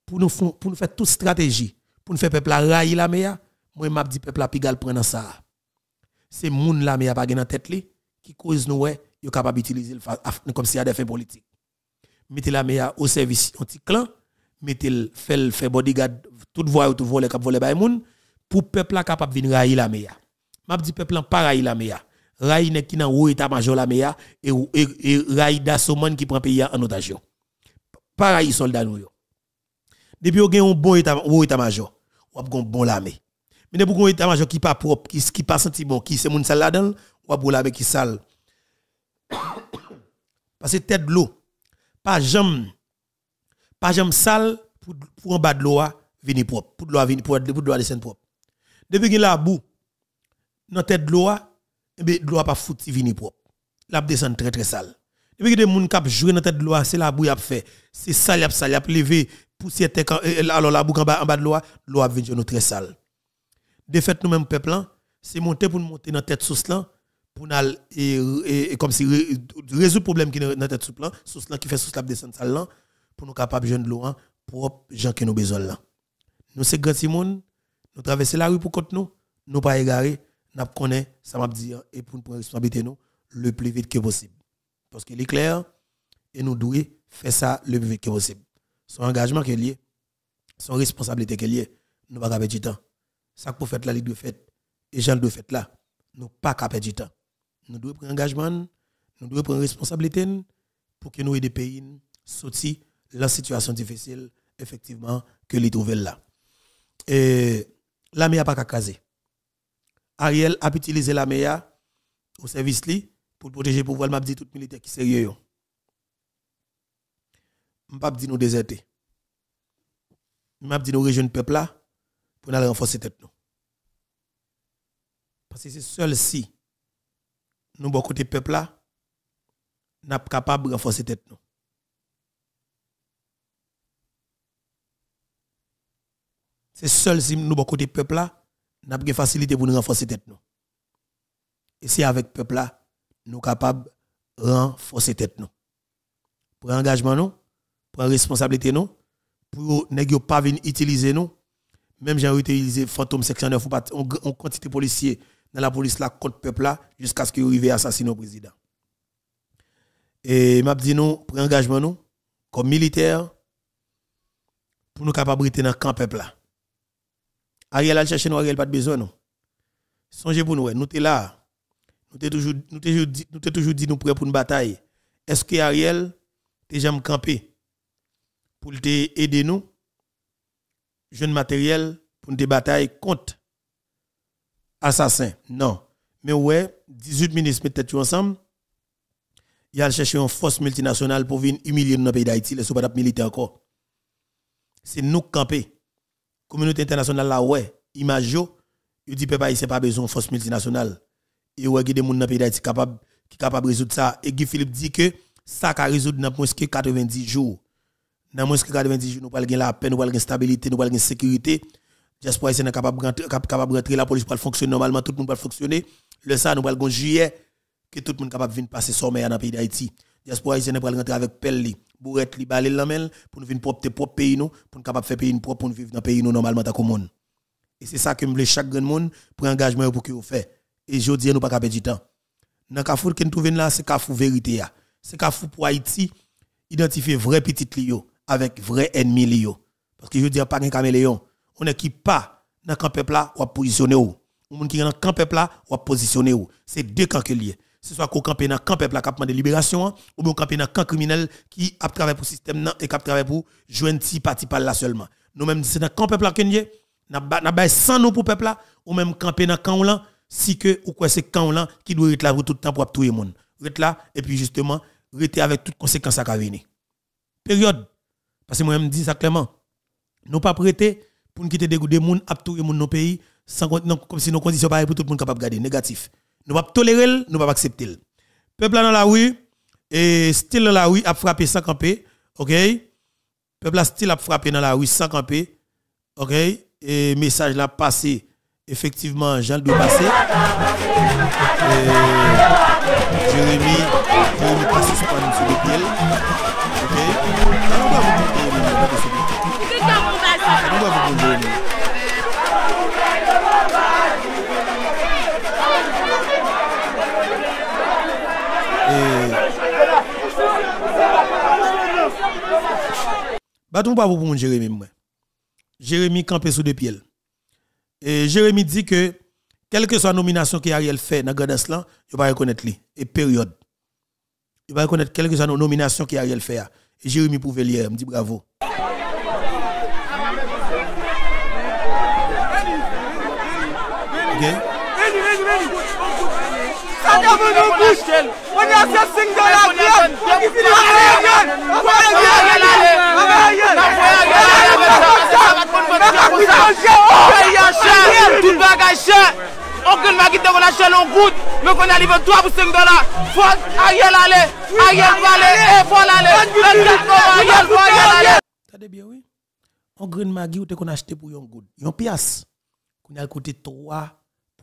pour nous, pour nous faire toute stratégie, pour nous faire peuple à railler la méa, moi, je dis peuple à pigal prendre ça. C'est moun la à pas dans tête qui cause nous, yo capable d'utiliser comme si y a des fins politiques. Mettez la méa au service anti-clan, mettez le fait fait bodyguard, tout voie ou tout voler, cap voler bay moun, pour peuple soit capable venir railler la dis M'a dit peuple en pas la méa. Raï n'est qui dans létat major la méa et et, raï d'assoman qui prend pays en otage. Pareil soldat nous. Depuis que vous avez un bon état-major, vous avez un bon lame. Mais depuis qu'il vous avez un état-major qui n'est pas propre, qui n'est pas senti bon, qui est mon sale là-dedans, vous avez un lame qui sale. Parce que tête de l'eau, pas jamais, pas jamais sale pour, pour en bas de l'eau venir propre, pour l'eau venir propre, pour de l'eau descendre propre. Depuis que la boue, dans tête de l'eau, eh l'eau pas foutu venir propre. La descend très très sale. Depuis que des gens qui jouent dans tête de l'eau, c'est la boue qui a fait. C'est sale, il a levé, poussière alors la boucle en bas, de l'eau, l'eau a de nous très sale. De fait, nous-mêmes, peuple, hein, c'est monter pour nous monter dans la tête sous là, pour nous comme si résoudre le problème qui est dans la tête sous plan, sous là qui fait sous la descendre sale là, pour nous capables de de l'eau, hein, propre gens qui nous besoin là. Nous, c'est grand monde, nous traversons la rue pour contre nous, nous pas égarés, nous connaissons, ça m'a dit, et pour nous prendre responsabilité nous, le plus vite que possible. Parce qu'il est clair, et nous devons faire ça le plus vite que possible son engagement qu'elle lié, son responsabilité qu'elle lié, nous pas perdre du temps. Ça que pour faire là, ligue de fête et gens de fait là, nous pas perdre du temps. Nous devons prendre engagement, nous devons prendre responsabilité pour que nous ayons des pays sortir la situation difficile effectivement que les trouvons là. Et la MEA pas qu'à caser. Ariel a utilisé la MEA au service pour protéger le pouvoir m'a dit tout militaire qui sérieux ne pas dire nous déserter. Je ne dire nous régions peuple là pour nous renforcer tête nous. Parce que c'est seul si nous, beaucoup côté peuple là, nous sommes capables de renforcer tête nous. C'est seul si nous, beaucoup côté peuple là, nous avons facilité pour nous renforcer tête nous. Et c'est avec peuple là, nous sommes capables de renforcer tête nous. Pour l'engagement, nous, prendre responsabilité non pour ne pas venir utiliser nous même j'ai utilisé fantôme 609 on, en quantité policiers dans la police contre le peuple là jusqu'à ce qu'ils arrivent à assassiner le président et m'a dit nous prend engagement non comme militaire pour nous capables dans dans camp peuple là Ariel a cherché nous Ariel pas de besoin non songez pour nous nous sommes là nous sommes toujours nous toujours dit nous prêts pour une bataille est-ce que Ariel t'es jamais campé pour aider nous, jeune matériel, pour nous batailles contre assassins. Non. Mais ouais, 18 ministres mettent tête ensemble. Ils a cherché une force multinationale pour venir humilier dans pays d'Haïti, les soldats militaires encore. C'est nous camper. Communauté internationale là, ouais, Imajo, il dit, peuple haïtien pas besoin de force multinationale. Et ouais, il y a des gens dans le pays d'Haïti qui capable capables de résoudre ça. Et Guy Philippe dit que ça va résoudre dans 90 jours dans moins que 90 jours, nous avons la paix, nous avons gagner stabilité, nous avons gagner sécurité. J'espère que c'est capable rentrer, capable rentrer, la police pas fonctionner normalement, tout le monde pas fonctionner. Le ça, nous pas gagner juillet, que tout le monde capable de passer sommeil dans le pays d'Haïti. J'espère que nous pas rentrer avec pelle, bourrette, li balé pour nous venir propre propre pays nous, pour nous capable faire pays propre, pour nous vivre dans le pays nous normalement dans le Et c'est ça que me chaque grand monde pour engagement pour que vous fait. Et je dis, nous pas perdre du temps. Dans cas que nous trouvons là, c'est la vérité. C'est Kafou pour Haïti, identifier vrai petite Lio avec vrai ennemi lio. Parce que je dis pas un caméléon. On n'est pas dans camp peuple là ou positionner ou. On qui dans camp peuple là ou positionner ou. C'est deux camps que liés. Ce soit qu'on campe dans camp peuple là qui de libération ou bien campe dans camp criminel qui a pour pour système et qui travaille pour joindre petit parti par là seulement. Nous même c'est dans camp peuple là que N'a pas sans nous pour peuple là ou même camper dans camp là si que ou quoi c'est camp là qui doit être là tout le temps pour tout le monde. être là et puis justement rester avec toutes conséquences à venir. Période parce que moi, je me dis ça clairement. Nous pas prêter pour nous quitter des de monde, nous tout monde nos pays, sans, comme si nos conditions pareilles pour tout le monde capable de garder. Négatif. Nous pas tolérer, nous pas accepter. Peuple dans la rue, et style dans la rue, a frappé sans camper. OK? Peuple a style a frappé dans la rue sans camper. OK? Et message là passé effectivement Jean de passé Jérémy Jérémy pas passer sur le pied ok pas pour bah, Jérémy. Jérémy campé sous deux pieds. Et Jérémy dit que, quelle que soit la nomination que Ariel fait dans le là, il va reconnaître lui. Et période. Il va reconnaître quelle que soit la nomination que Ariel fait. Et Jérémy pouvait lire, me dit bravo. Mweni, meni, meni.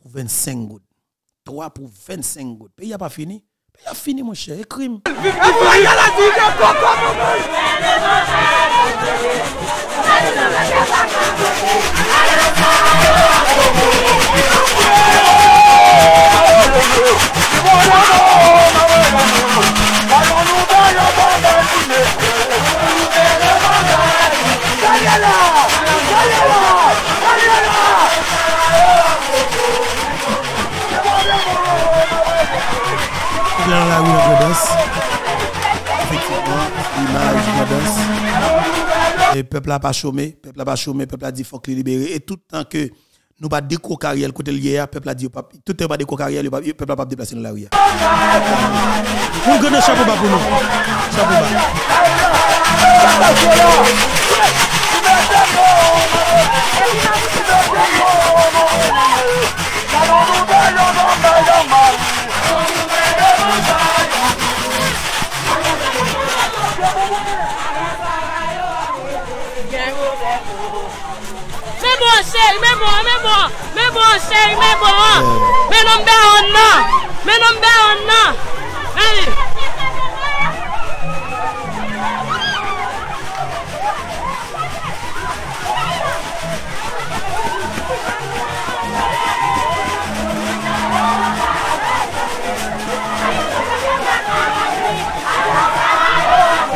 25 gouttes. 3 pour 25 gouttes. Pays a pas fini. Pays a fini, mon cher. Écrime. crime. la Et peuple a pas chômé, peuple a pas chômé, peuple a dit faut les libérer. Et tout le temps que nous pas déco carrière côté lié, peuple a dit tout le pas déco le peuple n'a pas déplacé dans la rue. Mè bo se, mè bo, mè bo, mè bo se, mè bo Mè nombe anna, mè nombe anna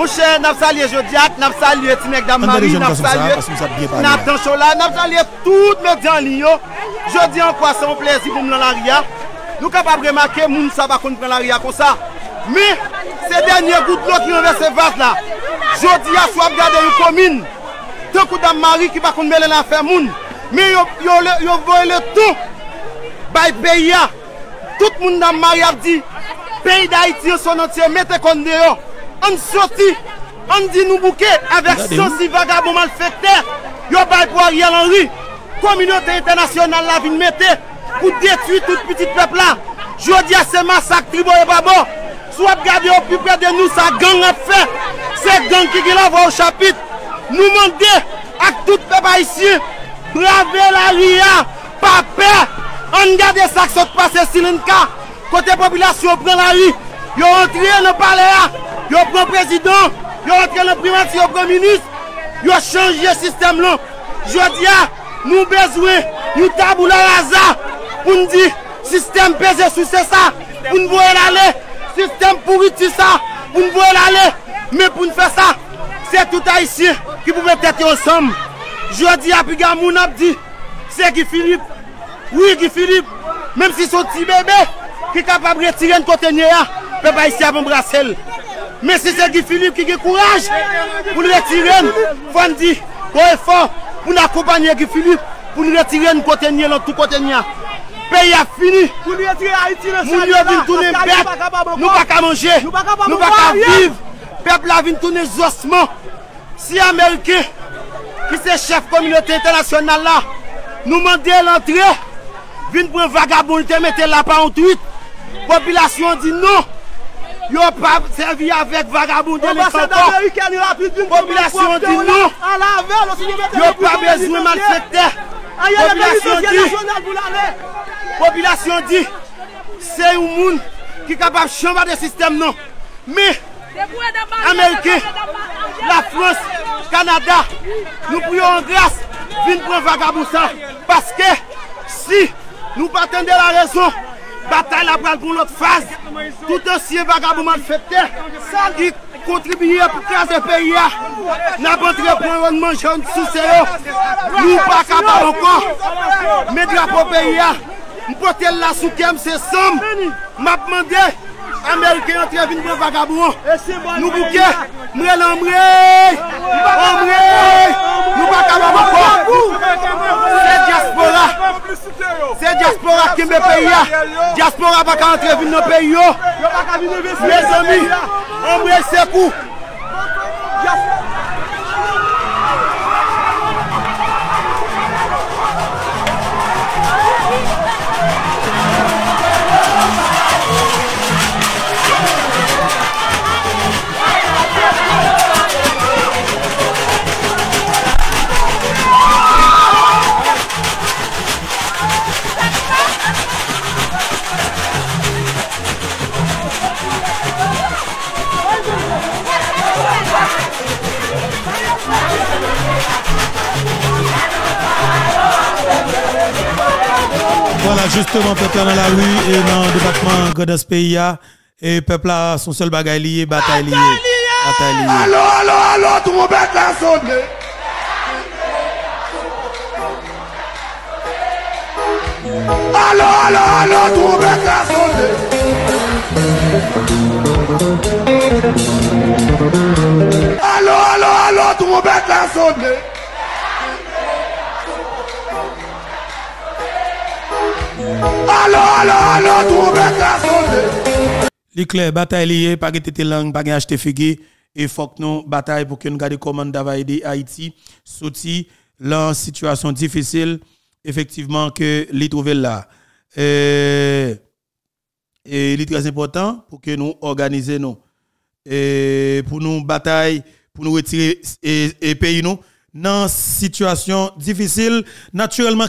Moun chè, nap sa liye Jodiak, nap sa liye ti mek Dammari, nap sa liye Natan Chola, nap sa liye tout mek diyan liyo. Jodiak an kwa se moun plezi pou moun lalariya. Nou kap ap remake moun sa bakoun moun lalariya kon sa. Me, se denye goutlou ki moun ve se vaz la. Jodiak swap gade yon komin. Te kou Dammari ki bakoun mele la fe moun. Me, yon voye le tout. Bay beya. Tout moun Dammari ap di. Pei da iti yon sonoti yon, me te konde yo. An soti, an di nou bouke, avek sosi vagabo malfekte, yo bay pou a yel anri, kominyote internasyonan la vin mette, pou detwi tout petit pepla. Jodi a se masak tribo e babo, sou ap gade ou pi perde nou sa gang ap fe, se gang ki gila vwa ou chapit, nou mande ak tout pepa isi, brave la ri ya, pape, an gade sak sot pase silen ka, kote popila sou pre la ri, yo rentriye nou pale ya, Yo pren prezidant, yo pren le primant, yo pren minis, yo chanje sistem lan. Jodi ya, nou bezwe, nou tabou la raza, pou ndi, sistem bezwe sou, se sa, pou nvoye la le, sistem pou witi sa, pou nvoye la le, men pou nfe sa, se touta isi, ki pou mwen tete osam. Jodi ya, piga moun apdi, se ki Filip, wik ki Filip, menm si sou ti bebe, ki kapab re tiren kote nye ya, pe pa isi apan brasel. Men se se Gifilip ki ge kouraj pou li retiren pou li akopanyen Gifilip pou li retiren kote nye lantou kote nye peyi a fini moun yo vin toune bet nou pa ka manje nou pa ka viv pepl la vin toune zosman si Amerike ki se chef komilote internasyonnal la nou mande lantre vin pou vagabonite mette la pa an trit popilasyon di nou Yo pa servi avèk vagabondi lè kontor. Popilasyon di nou, yo pa bezwen mal fèkter. Popilasyon di, popilasyon di, se ou moun ki kapap chamba de sistem nou. Me, Amerike, la Frans, Kanada, nou priyo angras vin pou vagabond sa. Paske, si nou patende la rezon, Batal apal kon not faz, tout an siye vagabouman fete, sal di kontribuyen pou kranze peyi ya, nan ban trepon yon manjoun sou seyo, nou pa kapal ankon, medya pou peyi ya, mpote la soukem se som, map mande, Amerike yon trevin mwen vagabou, e nou bouke, mre lan mre, mre, nou baka vabakon, se diaspora, se diaspora ki mwen peya, diaspora baka entrevin nou peyo, mwen zomi, mre sepou. justement peut-être dans la rue et dans le département Godas pays. Et peuple a son seul bagaille lié, bataille liée. allô, allo Allô, allô, allô, bat la allo, Allô, allô, allô, bête la Allo, Allô, allô, allô, bête la sonne. Les clairs, bataille liée, pas de langue, pas acheter fugué. Et faut que nous bataille pour que nous gardions comment aidé Haïti, sorti la situation difficile, effectivement, que les trouver là. Et, il est très important pour que nous organisions nous. Et pour nous bataille, pour nous retirer et, payer nous dans situation difficile naturellement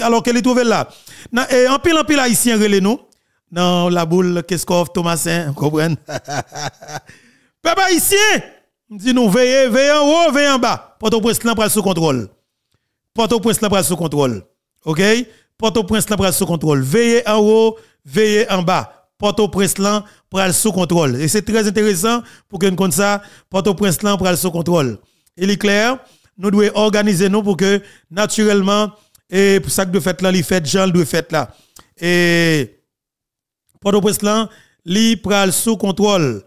alors qu'elle est trouvée là et en pile en pile haïtien relé nous dans la boule Keskov Thomasin Papa, peuple haïtien dit nous veillez veillez en haut veillez en bas Port-au-Prince là sous contrôle Port-au-Prince là sous contrôle OK Port-au-Prince sous contrôle veillez en haut veillez en bas Port-au-Prince là sous contrôle et c'est très intéressant pour qu'on compte ça Port-au-Prince sous contrôle il est clair, nous devons organiser nous pour que naturellement, et pour ça que de fait là, les fêtes, Jean doivent faire là. Et pour le prince là, prend pral sous contrôle.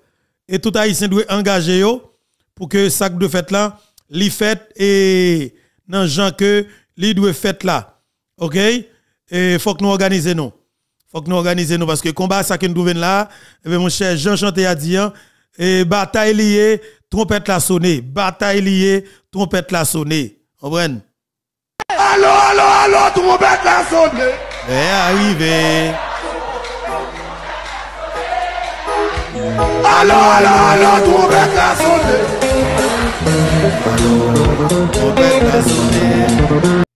Et tout haïtien doit engager pour que ça de fait là, les fait et non gens que li doit là. OK Et il faut que nous organiser nous. Faut que nous organiser nous parce que le combat ça que nous devons là, eh mon cher Jean Chanté a dit hein, et bataille liée, trompette la sonner. Bataille liée, trompette la sonnée. Comprenez? Allô, allô, allô, trompette la sonnée. oui, arrivé. Allô, allô, allô, trompette la sonner. Allô, trompette la sonnée.